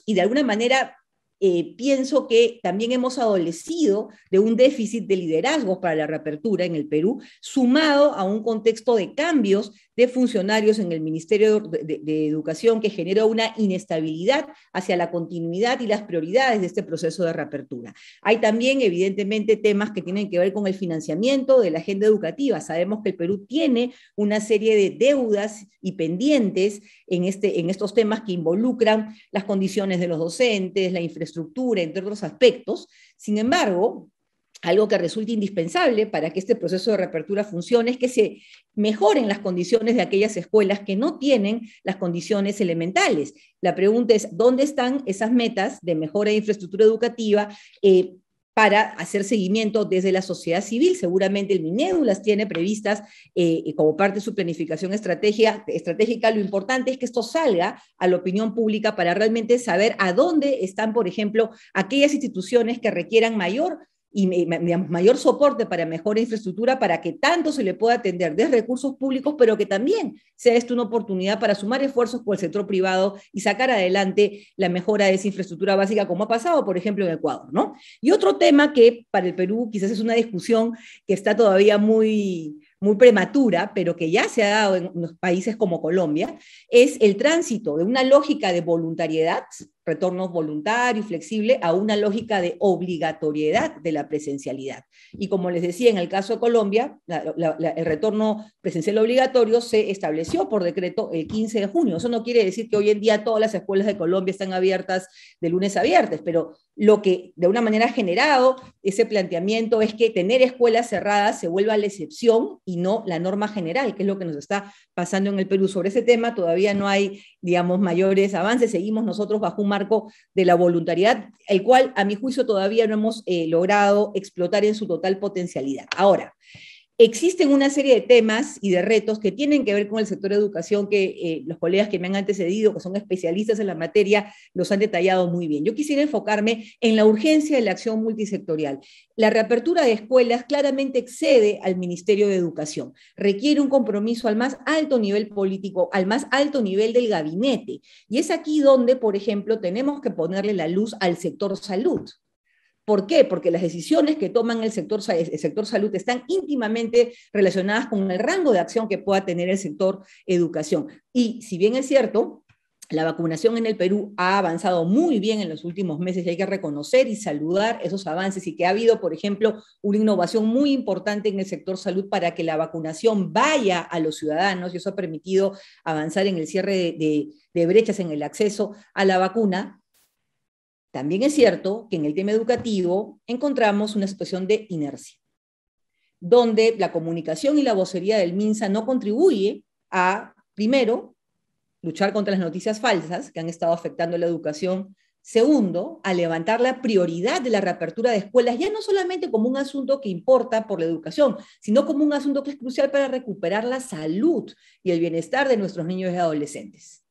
D: y de alguna manera eh, pienso que también hemos adolecido de un déficit de liderazgos para la reapertura en el Perú, sumado a un contexto de cambios de funcionarios en el Ministerio de, Educación que generó una inestabilidad hacia la continuidad y las prioridades de este proceso de reapertura. Hay también, evidentemente, temas que tienen que ver con el financiamiento de la agenda educativa. Sabemos que el Perú tiene una serie de deudas y pendientes en, este, en estos temas que involucran las condiciones de los docentes, la infraestructura, entre otros aspectos. Sin embargo, algo que resulta indispensable para que este proceso de reapertura funcione es que se mejoren las condiciones de aquellas escuelas que no tienen las condiciones elementales. La pregunta es, ¿dónde están esas metas de mejora de infraestructura educativa? Eh, para hacer seguimiento desde la sociedad civil. Seguramente el Minedu las tiene previstas eh, como parte de su planificación estratégica. Lo importante es que esto salga a la opinión pública para realmente saber a dónde están, por ejemplo, aquellas instituciones que requieran mayor y mayor soporte para mejor infraestructura para que tanto se le pueda atender de recursos públicos, pero que también sea esto una oportunidad para sumar esfuerzos con el sector privado y sacar adelante la mejora de esa infraestructura básica, como ha pasado, por ejemplo, en Ecuador. ¿no? Y otro tema que para el Perú quizás es una discusión que está todavía muy, muy prematura, pero que ya se ha dado en los países como Colombia, es el tránsito de una lógica de voluntariedad retorno voluntario y flexible a una lógica de obligatoriedad de la presencialidad. Y como les decía, en el caso de Colombia, el retorno presencial obligatorio se estableció por decreto el 15 de junio. Eso no quiere decir que hoy en día todas las escuelas de Colombia están abiertas de lunes a viernes, pero lo que de una manera ha generado ese planteamiento es que tener escuelas cerradas se vuelva la excepción y no la norma general, que es lo que nos está pasando en el Perú. Sobre ese tema todavía no hay, digamos, mayores avances. Seguimos nosotros bajo un marco de la voluntariedad, el cual a mi juicio todavía no hemos eh, logrado explotar en su total potencialidad. Ahora, existen una serie de temas y de retos que tienen que ver con el sector de educación que eh, los colegas que me han antecedido, que son especialistas en la materia, los han detallado muy bien. Yo quisiera enfocarme en la urgencia de la acción multisectorial. La reapertura de escuelas claramente excede al Ministerio de Educación. Requiere un compromiso al más alto nivel político, al más alto nivel del gabinete. Y es aquí donde, por ejemplo, tenemos que ponerle la luz al sector salud. ¿Por qué? Porque las decisiones que toman el sector, el sector salud están íntimamente relacionadas con el rango de acción que pueda tener el sector educación. Y si bien es cierto, la vacunación en el Perú ha avanzado muy bien en los últimos meses y hay que reconocer y saludar esos avances y que ha habido, por ejemplo, una innovación muy importante en el sector salud para que la vacunación vaya a los ciudadanos y eso ha permitido avanzar en el cierre de brechas en el acceso a la vacuna. También es cierto que en el tema educativo encontramos una situación de inercia, donde la comunicación y la vocería del MINSA no contribuye a, primero, luchar contra las noticias falsas que han estado afectando la educación. Segundo, a levantar la prioridad de la reapertura de escuelas, ya no solamente como un asunto que importa por la educación, sino como un asunto que es crucial para recuperar la salud y el bienestar de nuestros niños y adolescentes.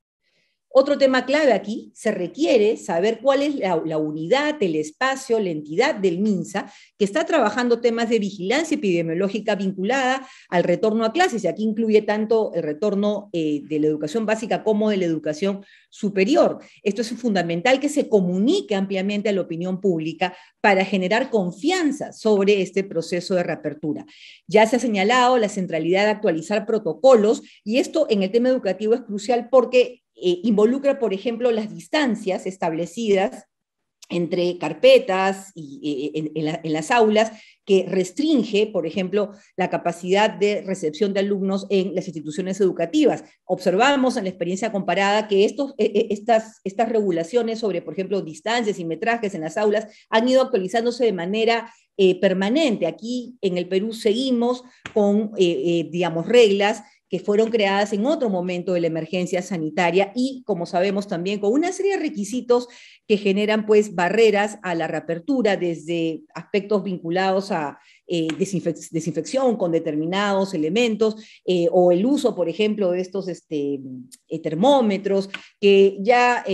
D: Otro tema clave aquí, se requiere saber cuál es la, unidad, el espacio, la entidad del MINSA que está trabajando temas de vigilancia epidemiológica vinculada al retorno a clases, y aquí incluye tanto el retorno eh, de la educación básica como de la educación superior. Esto es fundamental que se comunique ampliamente a la opinión pública para generar confianza sobre este proceso de reapertura. Ya se ha señalado la centralidad de actualizar protocolos y esto en el tema educativo es crucial porque eh, involucra, por ejemplo, las distancias establecidas entre carpetas y, eh, eh, en, las aulas, que restringe, por ejemplo, la capacidad de recepción de alumnos en las instituciones educativas. Observamos en la experiencia comparada que estos, estas, estas regulaciones sobre, por ejemplo, distancias y metrajes en las aulas han ido actualizándose de manera permanente. Aquí en el Perú seguimos con, digamos, reglas que fueron creadas en otro momento de la emergencia sanitaria y, como sabemos también, con una serie de requisitos que generan pues barreras a la reapertura desde aspectos vinculados a eh, desinfección con determinados elementos eh, o el uso, por ejemplo, de estos este, eh, termómetros, que ya,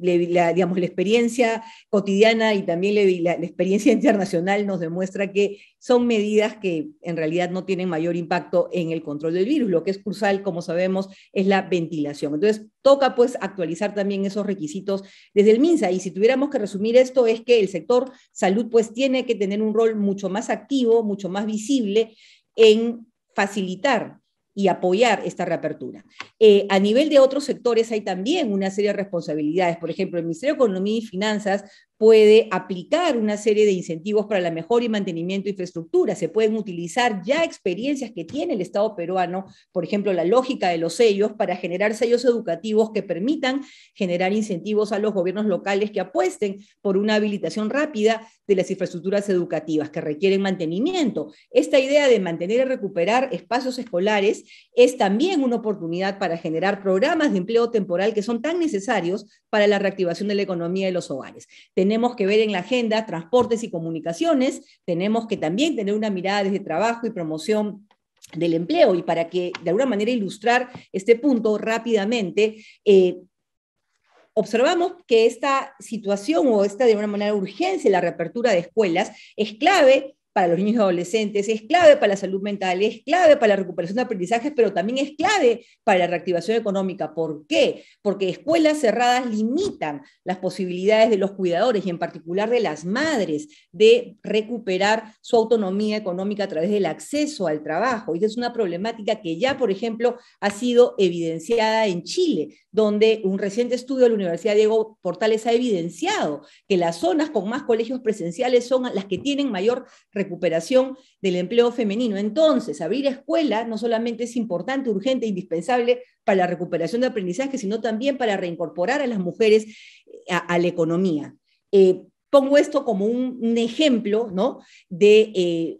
D: la, digamos, la experiencia cotidiana y también la, la experiencia [laughs] internacional nos demuestra que son medidas que en realidad no tienen mayor impacto en el control del virus. Lo que es crucial, como sabemos, es la ventilación. Entonces, toca pues actualizar también esos requisitos desde el MINSA. Y si tuviéramos que resumir esto, es que el sector salud pues tiene que tener un rol mucho más activo, mucho más visible en facilitar y apoyar esta reapertura. Eh, a nivel de otros sectores hay también una serie de responsabilidades. Por ejemplo, el Ministerio de Economía y Finanzas puede aplicar una serie de incentivos para la mejora y mantenimiento de infraestructura. Se pueden utilizar ya experiencias que tiene el Estado peruano, por ejemplo, la lógica de los sellos, para generar sellos educativos que permitan generar incentivos a los gobiernos locales que apuesten por una habilitación rápida de las infraestructuras educativas que requieren mantenimiento. Esta idea de mantener y recuperar espacios escolares es también una oportunidad para generar programas de empleo temporal que son tan necesarios para la reactivación de la economía de los hogares tenemos que ver en la agenda transportes y comunicaciones, tenemos que también tener una mirada desde trabajo y promoción del empleo. Y para que de alguna manera ilustrar este punto rápidamente, eh, observamos que esta situación o esta de alguna manera urgencia, la reapertura de escuelas, es clave para los niños y adolescentes, es clave para la salud mental, es clave para la recuperación de aprendizajes, pero también es clave para la reactivación económica. ¿Por qué? Porque escuelas cerradas limitan las posibilidades de los cuidadores y en particular de las madres de recuperar su autonomía económica a través del acceso al trabajo. Y es una problemática que ya, por ejemplo, ha sido evidenciada en Chile, donde un reciente estudio de la Universidad Diego Portales ha evidenciado que las zonas con más colegios presenciales son las que tienen mayor recuperación del empleo femenino. Entonces, abrir escuela no solamente es importante, urgente, e indispensable para la recuperación de aprendizaje, sino también para reincorporar a las mujeres eh, a, la economía. Eh, pongo esto como un, ejemplo ¿no? de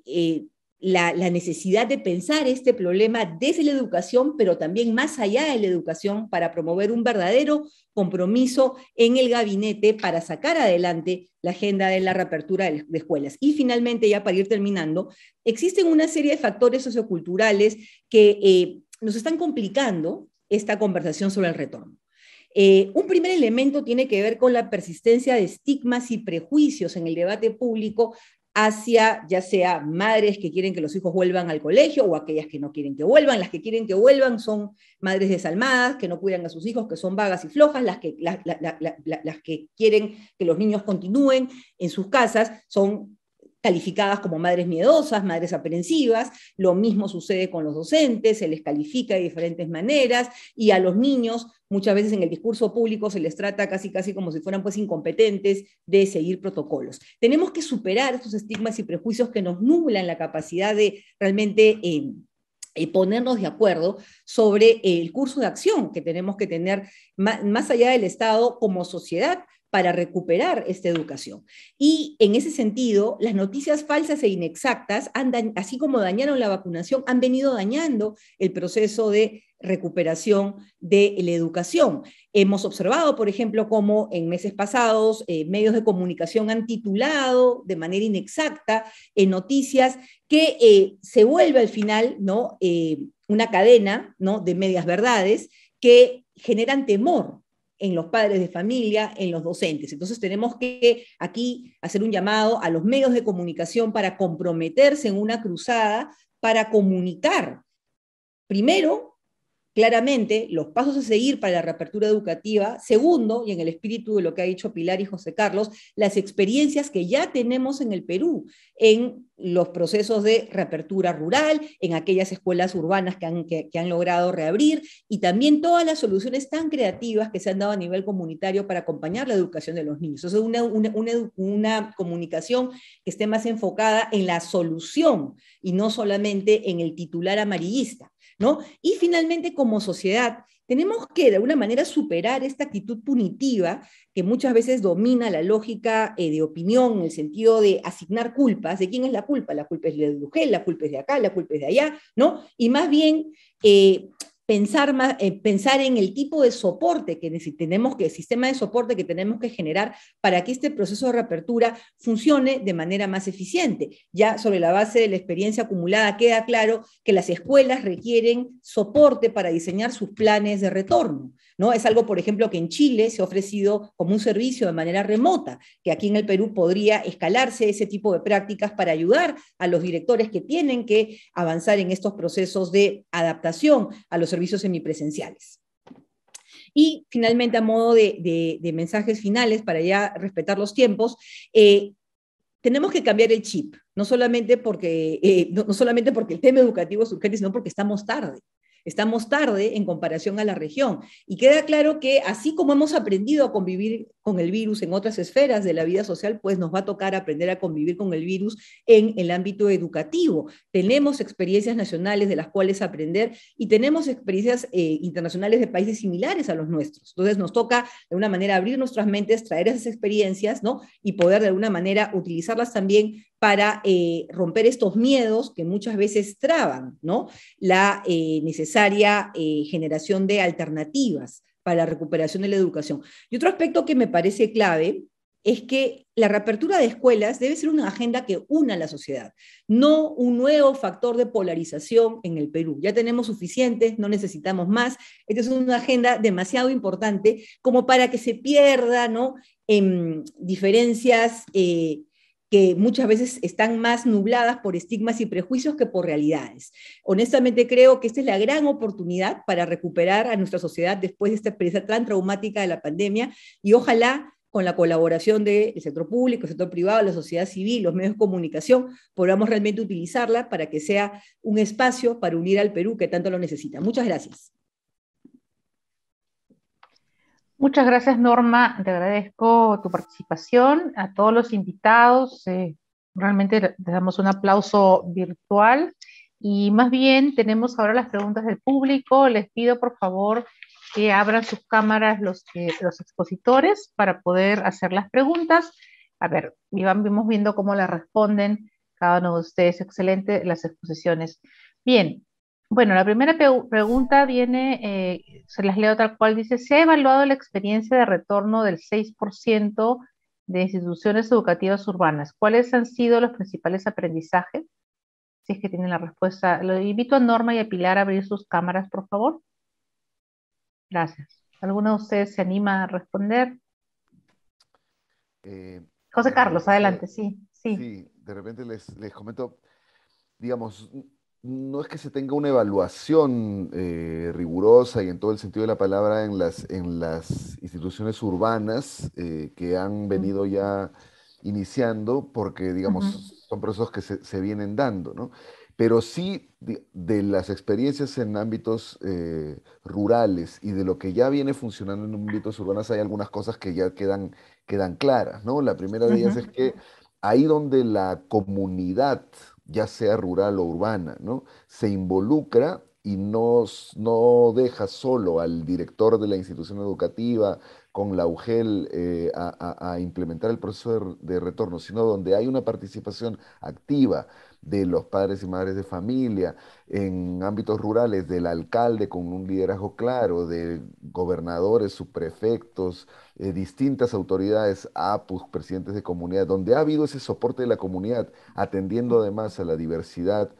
D: eh, la, necesidad de pensar este problema desde la educación, pero también más allá de la educación, para promover un verdadero compromiso en el gabinete para sacar adelante la agenda de la reapertura de escuelas. Y finalmente, ya para ir terminando, existen una serie de factores socioculturales que eh, nos están complicando esta conversación sobre el retorno. Eh, un primer elemento tiene que ver con la persistencia de estigmas y prejuicios en el debate público hacia ya sea madres que quieren que los hijos vuelvan al colegio o aquellas que no quieren que vuelvan. Las que quieren que vuelvan son madres desalmadas, que no cuidan a sus hijos, que son vagas y flojas. Las que, las que quieren que los niños continúen en sus casas son calificadas como madres miedosas, madres aprensivas, lo mismo sucede con los docentes, se les califica de diferentes maneras y a los niños muchas veces en el discurso público se les trata casi casi como si fueran pues incompetentes de seguir protocolos. Tenemos que superar estos estigmas y prejuicios que nos nublan la capacidad de realmente em, eh, ponernos de acuerdo sobre el curso de acción que tenemos que tener más allá del Estado como sociedad para recuperar esta educación. Y en ese sentido, las noticias falsas e inexactas, así como dañaron la vacunación, han venido dañando el proceso de recuperación de la educación. Hemos observado, por ejemplo, cómo en meses pasados eh, medios de comunicación han titulado de manera inexacta en eh, noticias que eh, se vuelve al final ¿no? una cadena ¿no? de medias verdades que generan temor en los padres de familia, en los docentes. Entonces tenemos que aquí hacer un llamado a los medios de comunicación para comprometerse en una cruzada para comunicar primero claramente los pasos a seguir para la reapertura educativa. Segundo, y en el espíritu de lo que ha dicho Pilar y José Carlos, las experiencias que ya tenemos en el Perú en los procesos de reapertura rural, en aquellas escuelas urbanas que han, logrado reabrir y también todas las soluciones tan creativas que se han dado a nivel comunitario para acompañar la educación de los niños. es una, una comunicación que esté más enfocada en la solución y no solamente en el titular amarillista. Y finalmente, como sociedad, tenemos que de alguna manera superar esta actitud punitiva que muchas veces domina la lógica eh, de opinión, en el sentido de asignar culpas, de quién es la culpa, la culpa es de mujer, la culpa es de acá, la culpa es de allá, ¿no? Y más bien eh, pensar, eh, pensar en el tipo de soporte que tenemos que, el sistema de soporte que tenemos que generar para que este proceso de reapertura funcione de manera más eficiente. Ya sobre la base de la experiencia acumulada queda claro que las escuelas requieren soporte para diseñar sus planes de retorno. ¿no? Es algo, por ejemplo, que en Chile se ha ofrecido como un servicio de manera remota, que aquí en el Perú podría escalarse ese tipo de prácticas para ayudar a los directores que tienen que avanzar en estos procesos de adaptación a los servicios servicios semipresenciales. Y finalmente, a modo de, mensajes finales, para ya respetar los tiempos, eh, tenemos que cambiar el chip, no solamente, porque, eh, no, no solamente porque el tema educativo es urgente, sino porque estamos tarde. Estamos tarde en comparación a la región. Y queda claro que así como hemos aprendido a convivir con el virus en otras esferas de la vida social, pues nos va a tocar aprender a convivir con el virus en el ámbito educativo. Tenemos experiencias nacionales de las cuales aprender y tenemos experiencias eh, internacionales de países similares a los nuestros. Entonces nos toca de una manera abrir nuestras mentes, traer esas experiencias, ¿no? Y poder de alguna manera utilizarlas también para eh, romper estos miedos que muchas veces traban ¿no? la eh, necesaria eh, generación de alternativas para la recuperación de la educación. Y otro aspecto que me parece clave es que la reapertura de escuelas debe ser una agenda que una a la sociedad, no un nuevo factor de polarización en el Perú. Ya tenemos suficientes, no necesitamos más. Esta es una agenda demasiado importante como para que se pierda ¿no? en diferencias que muchas veces están más nubladas por estigmas y prejuicios que por realidades. Honestamente creo que esta es la gran oportunidad para recuperar a nuestra sociedad después de esta experiencia tan traumática de la pandemia y ojalá con la colaboración del sector público, el sector privado, la sociedad civil, los medios de comunicación, podamos realmente utilizarla para que sea un espacio para unir al Perú que tanto lo necesita. Muchas gracias.
A: Muchas gracias, Norma. Te agradezco tu participación, a todos los invitados. Eh, realmente les damos un aplauso virtual. Y más bien, tenemos ahora las preguntas del público. Les pido, por favor, que abran sus cámaras los, eh, los expositores para poder hacer las preguntas. A ver, y vamos viendo cómo las responden cada uno de ustedes. Excelente las exposiciones. Bien, bueno, la primera pregunta viene, eh, se las leo tal cual, dice, ¿se ha evaluado la experiencia de retorno del 6% de instituciones educativas urbanas? ¿Cuáles han sido los principales aprendizajes? Si es que tienen la respuesta, lo invito a Norma y a Pilar a abrir sus cámaras, por favor. Gracias. ¿Alguno de ustedes se anima a responder?
B: Eh, José Carlos, adelante, sí, sí. Sí, de repente les, les comento, digamos, no es que se tenga una evaluación eh, rigurosa y en todo el sentido de la palabra en las, en las instituciones urbanas eh, que han venido ya iniciando, porque digamos, son procesos que se, vienen dando, ¿no? Pero sí de, las experiencias en ámbitos eh, rurales y de lo que ya viene funcionando en ámbitos urbanos, hay algunas cosas que ya quedan, quedan claras, ¿no? La primera de ellas es que ahí donde la comunidad ya sea rural o urbana, ¿no? Se involucra y no, no deja solo al director de la institución educativa con la UGEL eh, a, implementar el proceso de retorno, sino donde hay una participación activa, de los padres y madres de familia, en ámbitos rurales del alcalde con un liderazgo claro, de gobernadores, subprefectos, eh, distintas autoridades, APUS, presidentes de comunidad, donde ha habido ese soporte de la comunidad, atendiendo además a la diversidad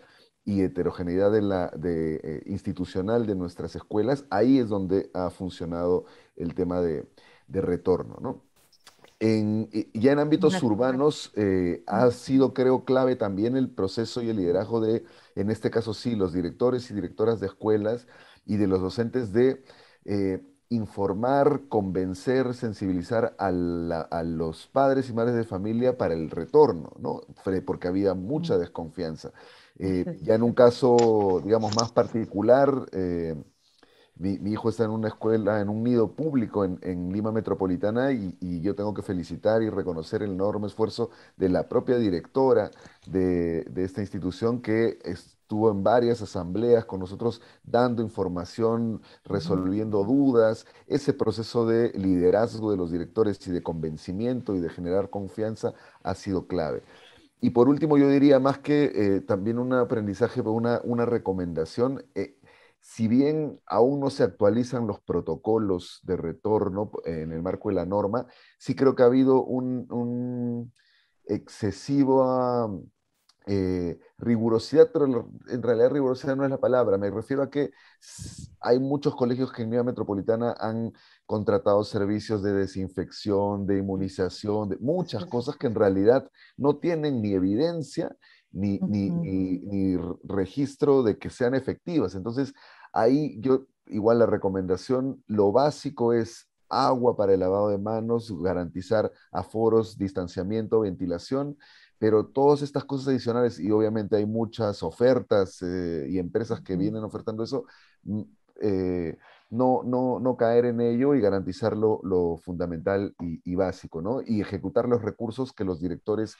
B: y heterogeneidad de la, de, eh, institucional de nuestras escuelas, ahí es donde ha funcionado el tema de, de retorno, ¿no? ya en ámbitos urbanos eh, ha sido, creo, clave también el proceso y el liderazgo de, en este caso sí, los directores y directoras de escuelas y de los docentes de eh, informar, convencer, sensibilizar a, los padres y madres de familia para el retorno, ¿no? Porque había mucha desconfianza. Eh, ya en un caso, digamos, más particular, mi, hijo está en una escuela, en un nido público en, Lima Metropolitana y, yo tengo que felicitar y reconocer el enorme esfuerzo de la propia directora de, esta institución que estuvo en varias asambleas con nosotros dando información, resolviendo dudas. Ese proceso de liderazgo de los directores y de convencimiento y de generar confianza ha sido clave. Y por último, yo diría más que eh, también un aprendizaje, una, una recomendación. Eh, si bien aún no se actualizan los protocolos de retorno en el marco de la norma, sí creo que ha habido un, excesiva ah, eh, rigurosidad, pero en realidad rigurosidad no es la palabra. Me refiero a que hay muchos colegios que en Nueva Metropolitana han contratado servicios de desinfección, de inmunización, de muchas cosas que en realidad no tienen ni evidencia ni, registro de que sean efectivas. Entonces, ahí yo, igual la recomendación, lo básico es agua para el lavado de manos, garantizar aforos, distanciamiento, ventilación, pero todas estas cosas adicionales, y obviamente hay muchas ofertas eh, y empresas que vienen ofertando eso, mm, eh, no, no, no caer en ello y garantizar lo, fundamental y, y, básico, ¿no? Y ejecutar los recursos que los directores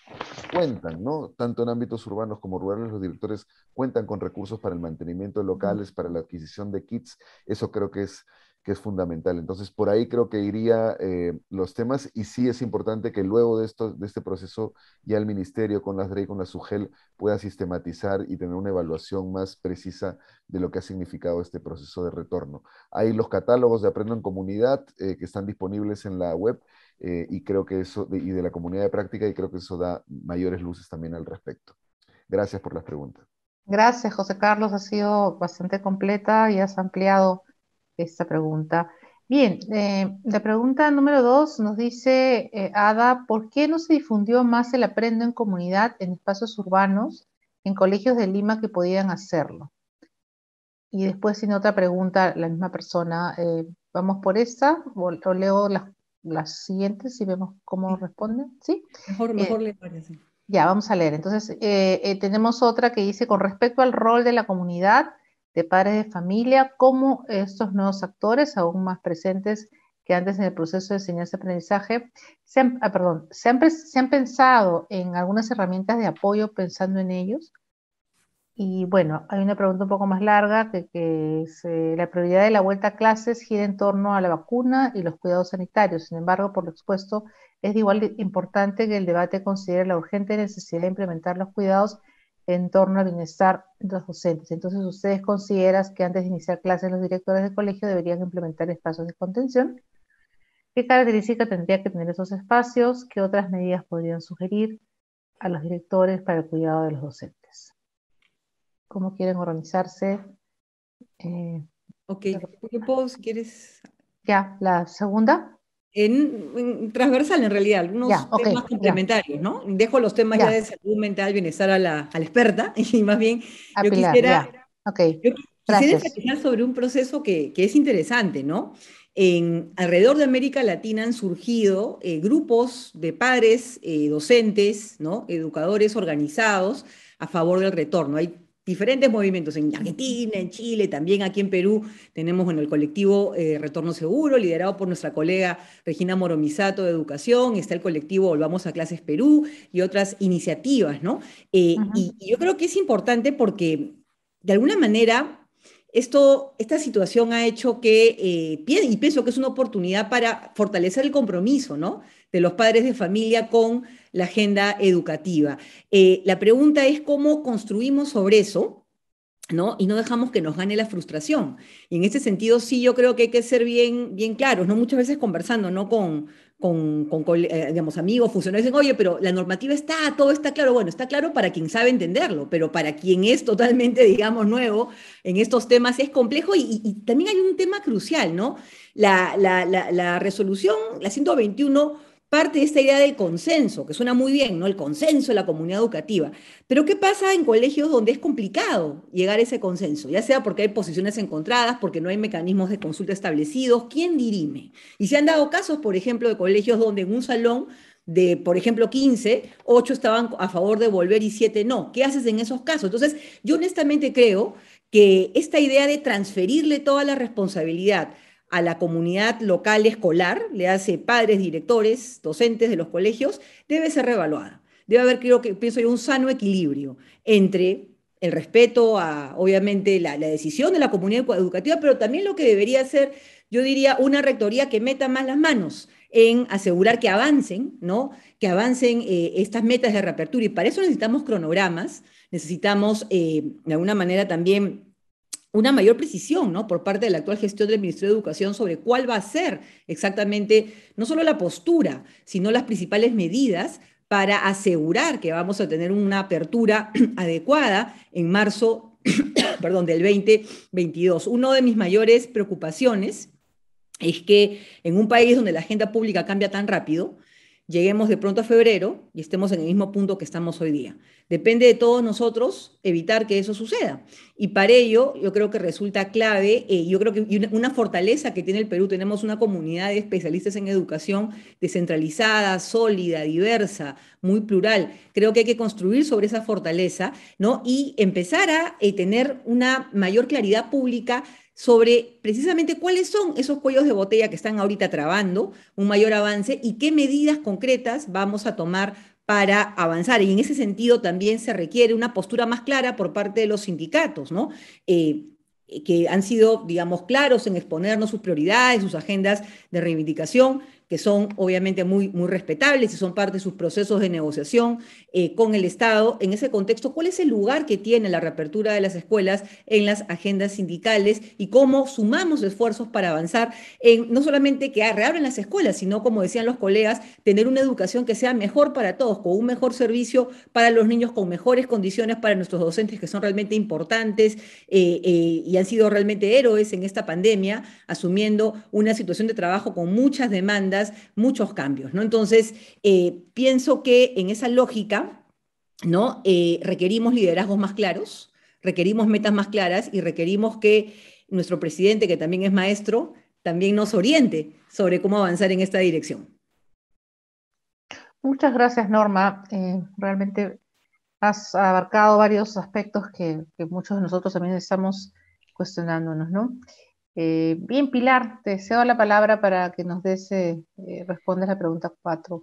B: cuentan, ¿no? Tanto en ámbitos urbanos como rurales, los directores cuentan con recursos para el mantenimiento de locales, para la adquisición de kits. Eso creo que es que es fundamental. Entonces, por ahí creo que iría eh, los temas y sí es importante que luego de, esto, de este proceso ya el ministerio con las DREI, con la SUGEL pueda sistematizar y tener una evaluación más precisa de lo que ha significado este proceso de retorno. Hay los catálogos de Aprendo en Comunidad eh, que están disponibles en la web eh, y creo que eso, y de la comunidad de práctica y creo que eso da mayores luces también al respecto. Gracias por las preguntas.
A: Gracias, José Carlos. Ha sido bastante completa y has ampliado esta pregunta. Bien, eh, la pregunta número dos nos dice eh, Ada, ¿por qué no se difundió más el aprendo en comunidad en espacios urbanos, en colegios de Lima que podían hacerlo? Y después tiene otra pregunta la misma persona. Eh, ¿Vamos por esta, o, leo las, las, siguientes y vemos cómo responden, ¿Sí? Mejor, mejor parece. Ya, vamos a leer. Entonces, tenemos otra que dice, con respecto al rol de la comunidad, de padres de familia, como estos nuevos actores aún más presentes que antes en el proceso de enseñanza-aprendizaje, se, ah, perdón, ¿se pensado en algunas herramientas de apoyo pensando en ellos? Y bueno, hay una pregunta un poco más larga, que, eh, la prioridad de la vuelta a clases gira en torno a la vacuna y los cuidados sanitarios. Sin embargo, por lo expuesto, es de igual de importante que el debate considere la urgente necesidad de implementar los cuidados en torno al bienestar de los docentes. Entonces, ¿ustedes consideran que antes de iniciar clases los directores de colegio deberían implementar espacios de contención? ¿Qué característica tendría que tener esos espacios? ¿Qué otras medidas podrían sugerir a los directores para el cuidado de los docentes? ¿Cómo quieren organizarse? Eh, ok,
D: ¿qué puedo, quieres?
A: Ya, la segunda.
D: En, transversal, en realidad, algunos temas complementarios, ¿no? Dejo los temas ya, de salud mental, bienestar a la, experta, [laughs] y más bien yo quisiera, okay, sobre un proceso que, es interesante, ¿no? En, alrededor de América Latina han surgido eh, grupos de padres, eh, docentes, ¿no? educadores organizados a favor del retorno. Hay diferentes movimientos en Argentina, en Chile, también aquí en Perú tenemos el colectivo eh, Retorno Seguro, liderado por nuestra colega Regina Moromisato de Educación, está el colectivo Volvamos a Clases Perú y otras iniciativas, ¿no? Eh, y yo creo que es importante porque de alguna manera esto, esta situación ha hecho que, eh, y pienso que es una oportunidad para fortalecer el compromiso ¿no? de los padres de familia con la agenda educativa. Eh, la pregunta es cómo construimos sobre eso, ¿no? Y no dejamos que nos gane la frustración. Y en ese sentido, sí, yo creo que hay que ser bien, bien claros, ¿no? Muchas veces conversando, ¿no? Con, con, eh, digamos, amigos, funcionarios, dicen, oye, pero la normativa está, todo está claro. Bueno, está claro para quien sabe entenderlo, pero para quien es totalmente, [laughs] digamos, nuevo en estos temas es complejo y, también hay un tema crucial, ¿no? La, la, la, la resolución, la 121 parte de esta idea del consenso, que suena muy bien, ¿no? El consenso de la comunidad educativa. Pero ¿qué pasa en colegios donde es complicado llegar a ese consenso? Ya sea porque hay posiciones encontradas, porque no hay mecanismos de consulta establecidos, ¿quién dirime? Y se han dado casos, por ejemplo, de colegios donde en un salón de, por ejemplo, 15, 8 estaban a favor de volver y 7 no. ¿Qué haces en esos casos? Entonces, yo honestamente creo que esta idea de transferirle toda la responsabilidad a la comunidad local escolar, le hace padres, directores, docentes de los colegios, debe ser reevaluada. Debe haber, creo que pienso yo, un sano equilibrio entre el respeto a, obviamente, la, decisión de la comunidad educativa, pero también lo que debería ser, yo diría, una rectoría que meta más las manos en asegurar que avancen, ¿no? Que avancen eh, estas metas de reapertura. Y para eso necesitamos cronogramas, necesitamos, eh, de alguna manera, también una mayor precisión ¿no? por parte de la actual gestión del Ministerio de Educación sobre cuál va a ser exactamente no solo la postura, sino las principales medidas para asegurar que vamos a tener una apertura [clears throat] adecuada en marzo [clears throat] perdón, del 2022. Una de mis mayores preocupaciones es que en un país donde la agenda pública cambia tan rápido, lleguemos de pronto a febrero y estemos en el mismo punto que estamos hoy día. Depende de todos nosotros evitar que eso suceda. Y para ello yo creo que resulta clave, eh, yo creo que una, fortaleza que tiene el Perú, tenemos una comunidad de especialistas en educación descentralizada, sólida, diversa, muy plural. Creo que hay que construir sobre esa fortaleza ¿no? y empezar a eh, tener una mayor claridad pública sobre precisamente cuáles son esos cuellos de botella que están ahorita trabando un mayor avance y qué medidas concretas vamos a tomar para avanzar. Y en ese sentido también se requiere una postura más clara por parte de los sindicatos, ¿no? Eh, que han sido, digamos, claros en exponernos sus prioridades, sus agendas de reivindicación, que son obviamente muy, muy respetables y son parte de sus procesos de negociación eh, con el Estado. En ese contexto, ¿cuál es el lugar que tiene la reapertura de las escuelas en las agendas sindicales y cómo sumamos esfuerzos para avanzar en no solamente que reabren las escuelas, sino, como decían los colegas, tener una educación que sea mejor para todos, con un mejor servicio para los niños, con mejores condiciones para nuestros docentes que son realmente importantes eh, eh, y han sido realmente héroes en esta pandemia, asumiendo una situación de trabajo con muchas demandas, muchos cambios. ¿no? Entonces, pienso que en esa lógica, ¿no? Eh, requerimos liderazgos más claros, requerimos metas más claras y requerimos que nuestro presidente, que también es maestro, también nos oriente sobre cómo avanzar en esta dirección.
A: Muchas gracias, Norma. Eh, realmente has abarcado varios aspectos que, muchos de nosotros también estamos cuestionándonos, ¿no? Eh, bien, Pilar, te cedo la palabra para que nos des, eh, respondas la pregunta 4.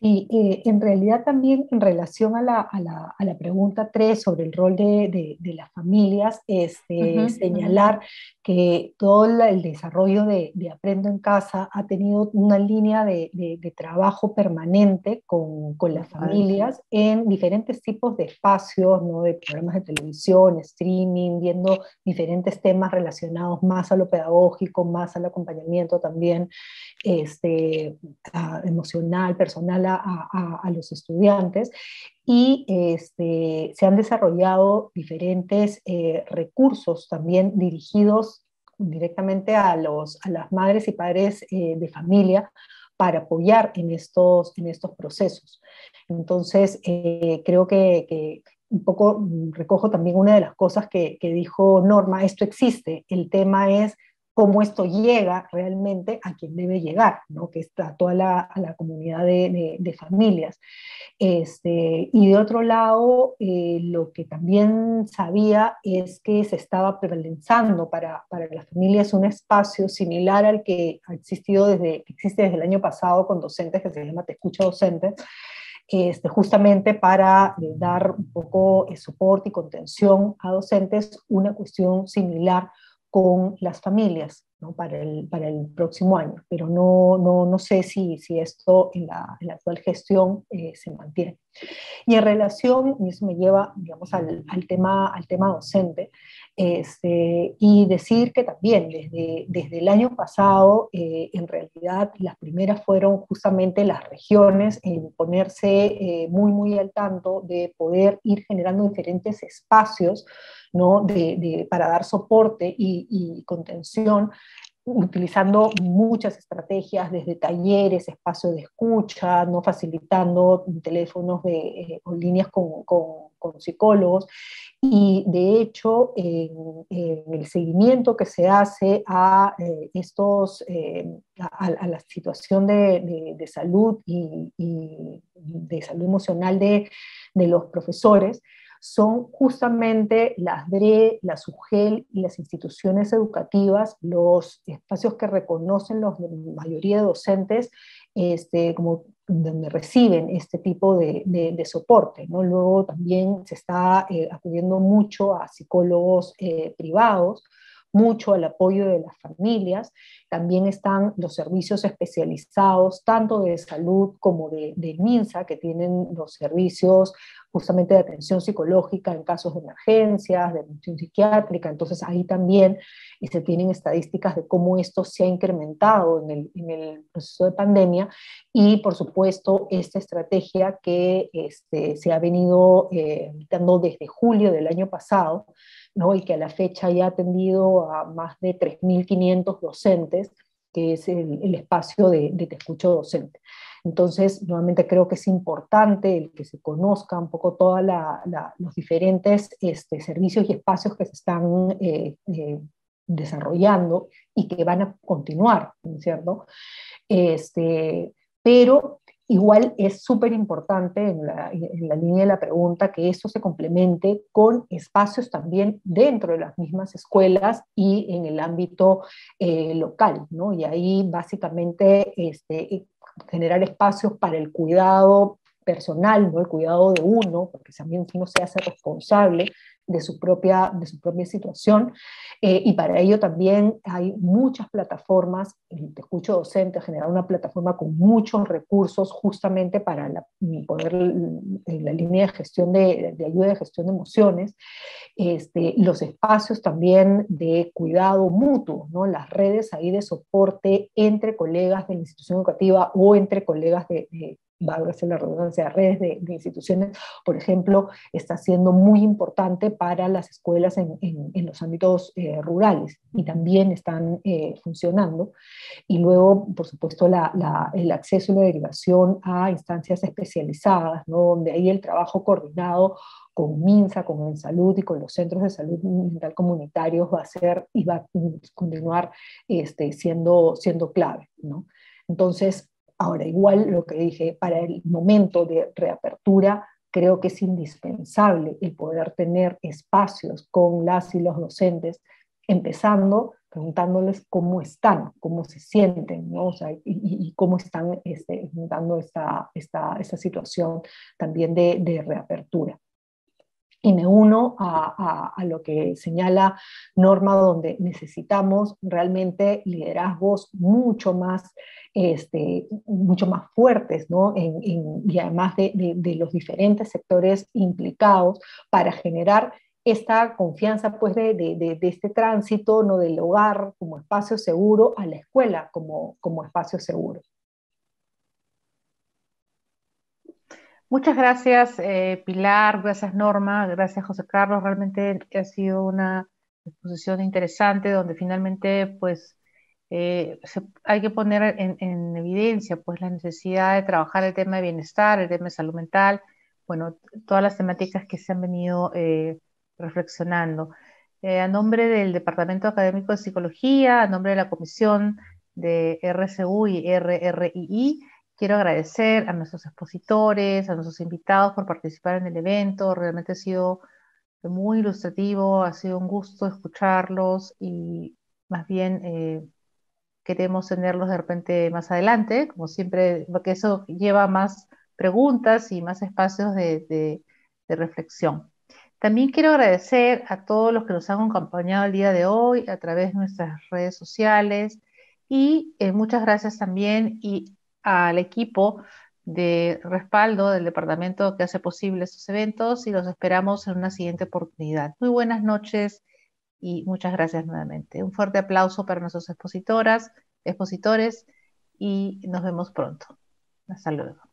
C: Sí, eh, en realidad también en relación a la, pregunta 3 sobre el rol de, las familias, este, señalar que todo el desarrollo de, Aprendo en Casa ha tenido una línea de, trabajo permanente con, las familias en diferentes tipos de espacios, de programas de televisión, streaming, viendo diferentes temas relacionados más a lo pedagógico, más al acompañamiento también este, emocional, personal a, los estudiantes y este, se han desarrollado diferentes eh, recursos también dirigidos directamente a, los, a las madres y padres eh, de familia para apoyar en estos, en estos procesos. Entonces, eh, creo que, un poco mm, recojo también una de las cosas que, que dijo Norma, esto existe, el tema es cómo esto llega realmente a quien debe llegar, ¿no? que está a toda la, a la comunidad de, familias. Este, y de otro lado, eh, lo que también sabía es que se estaba prevenzando para, para las familias un espacio similar al que ha existido desde, existe desde el año pasado con docentes, que se llama Te Escucha Docentes, este, justamente para eh, dar un poco de eh, soporte y contención a docentes, una cuestión similar con las familias para, el, para, el, próximo año, pero no, no, no sé si, si, esto en la, actual gestión eh, se mantiene. Y en relación, y eso me lleva digamos, al, al tema, al tema docente, este, y decir que también desde, desde el año pasado, eh, en realidad las primeras fueron justamente las regiones en ponerse eh, muy, muy al tanto de poder ir generando diferentes espacios para dar soporte y, contención utilizando muchas estrategias desde talleres, espacios de escucha, no facilitando teléfonos de, eh, o líneas con, psicólogos. Y de hecho, en, el seguimiento que se hace a eh, estos, eh, a, la situación de, salud y, de salud emocional de, los profesores, son justamente las DRE, las UGEL y las instituciones educativas, los espacios que reconocen la mayoría de docentes este, como donde reciben este tipo de, de, soporte. ¿no? Luego también se está eh, acudiendo mucho a psicólogos eh, privados, mucho al apoyo de las familias. También están los servicios especializados, tanto de salud como de, de MINSA, que tienen los servicios justamente de atención psicológica en casos de emergencias, de atención psiquiátrica. Entonces ahí también se tienen estadísticas de cómo esto se ha incrementado en el, en el proceso de pandemia y por supuesto esta estrategia que este, se ha venido eh, dando desde julio del año pasado ¿no? y que a la fecha ya ha atendido a más de 3.500 docentes, que es el, espacio de, de Te Escucho Docente. Entonces, nuevamente creo que es importante el que se conozca un poco todos los diferentes este, servicios y espacios que se están eh, eh, desarrollando y que van a continuar, ¿cierto? Este, pero igual es súper importante en, la, línea de la pregunta que esto se complemente con espacios también dentro de las mismas escuelas y en el ámbito eh, local, ¿no? Y ahí básicamente este, generar espacios para el cuidado personal, ¿no? el cuidado de uno, porque también uno se hace responsable de su propia, de su propia situación. Eh, y para ello también hay muchas plataformas, te escucho docente, generar una plataforma con muchos recursos justamente para la, en la línea de gestión de, ayuda de gestión de emociones, este, los espacios también de cuidado mutuo, ¿no? las redes ahí de soporte entre colegas de la institución educativa o entre colegas de, valga la redundancia, redes de, instituciones, por ejemplo, está siendo muy importante para las escuelas en, los ámbitos eh, rurales y también están eh, funcionando. Y luego, por supuesto, el acceso y la derivación a instancias especializadas, ¿no? donde ahí el trabajo coordinado con MINSA, con en salud y con los centros de salud mental comunitarios va a ser y va a continuar este, siendo, siendo clave. ¿no? Entonces, Ahora, igual lo que dije, para el momento de reapertura, creo que es indispensable el poder tener espacios con las y los docentes, empezando preguntándoles cómo están, cómo se sienten, y, cómo están este, dando esta, situación también de reapertura y me uno a, lo que señala Norma, donde necesitamos realmente liderazgos mucho más, este, mucho más fuertes, y además de, los diferentes sectores implicados para generar esta confianza pues, de, este tránsito, ¿no? del hogar como espacio seguro
A: a la escuela como espacio seguro. Muchas gracias, eh, Pilar, gracias, Norma, gracias, José Carlos. Realmente ha sido una exposición interesante donde finalmente, pues, eh, hay que poner en, evidencia, pues, la necesidad de trabajar el tema de bienestar, el tema de salud mental, bueno, todas las temáticas que se han venido eh, reflexionando. a nombre del Departamento Académico de Psicología, a nombre de la Comisión de RCU y RRII, Quiero agradecer a nuestros expositores, a nuestros invitados por participar en el evento. Realmente ha sido muy ilustrativo, ha sido un gusto escucharlos y más bien eh, queremos tenerlos de repente más adelante, como siempre, porque eso lleva más preguntas y más espacios de, reflexión. También quiero agradecer a todos los que nos han acompañado el día de hoy a través de nuestras redes sociales y eh, muchas gracias también y al equipo de respaldo del departamento que hace posible estos eventos y los esperamos en una siguiente oportunidad. Muy buenas noches y muchas gracias nuevamente. Un fuerte aplauso para nuestros expositoras, expositores y nos vemos pronto. Hasta luego.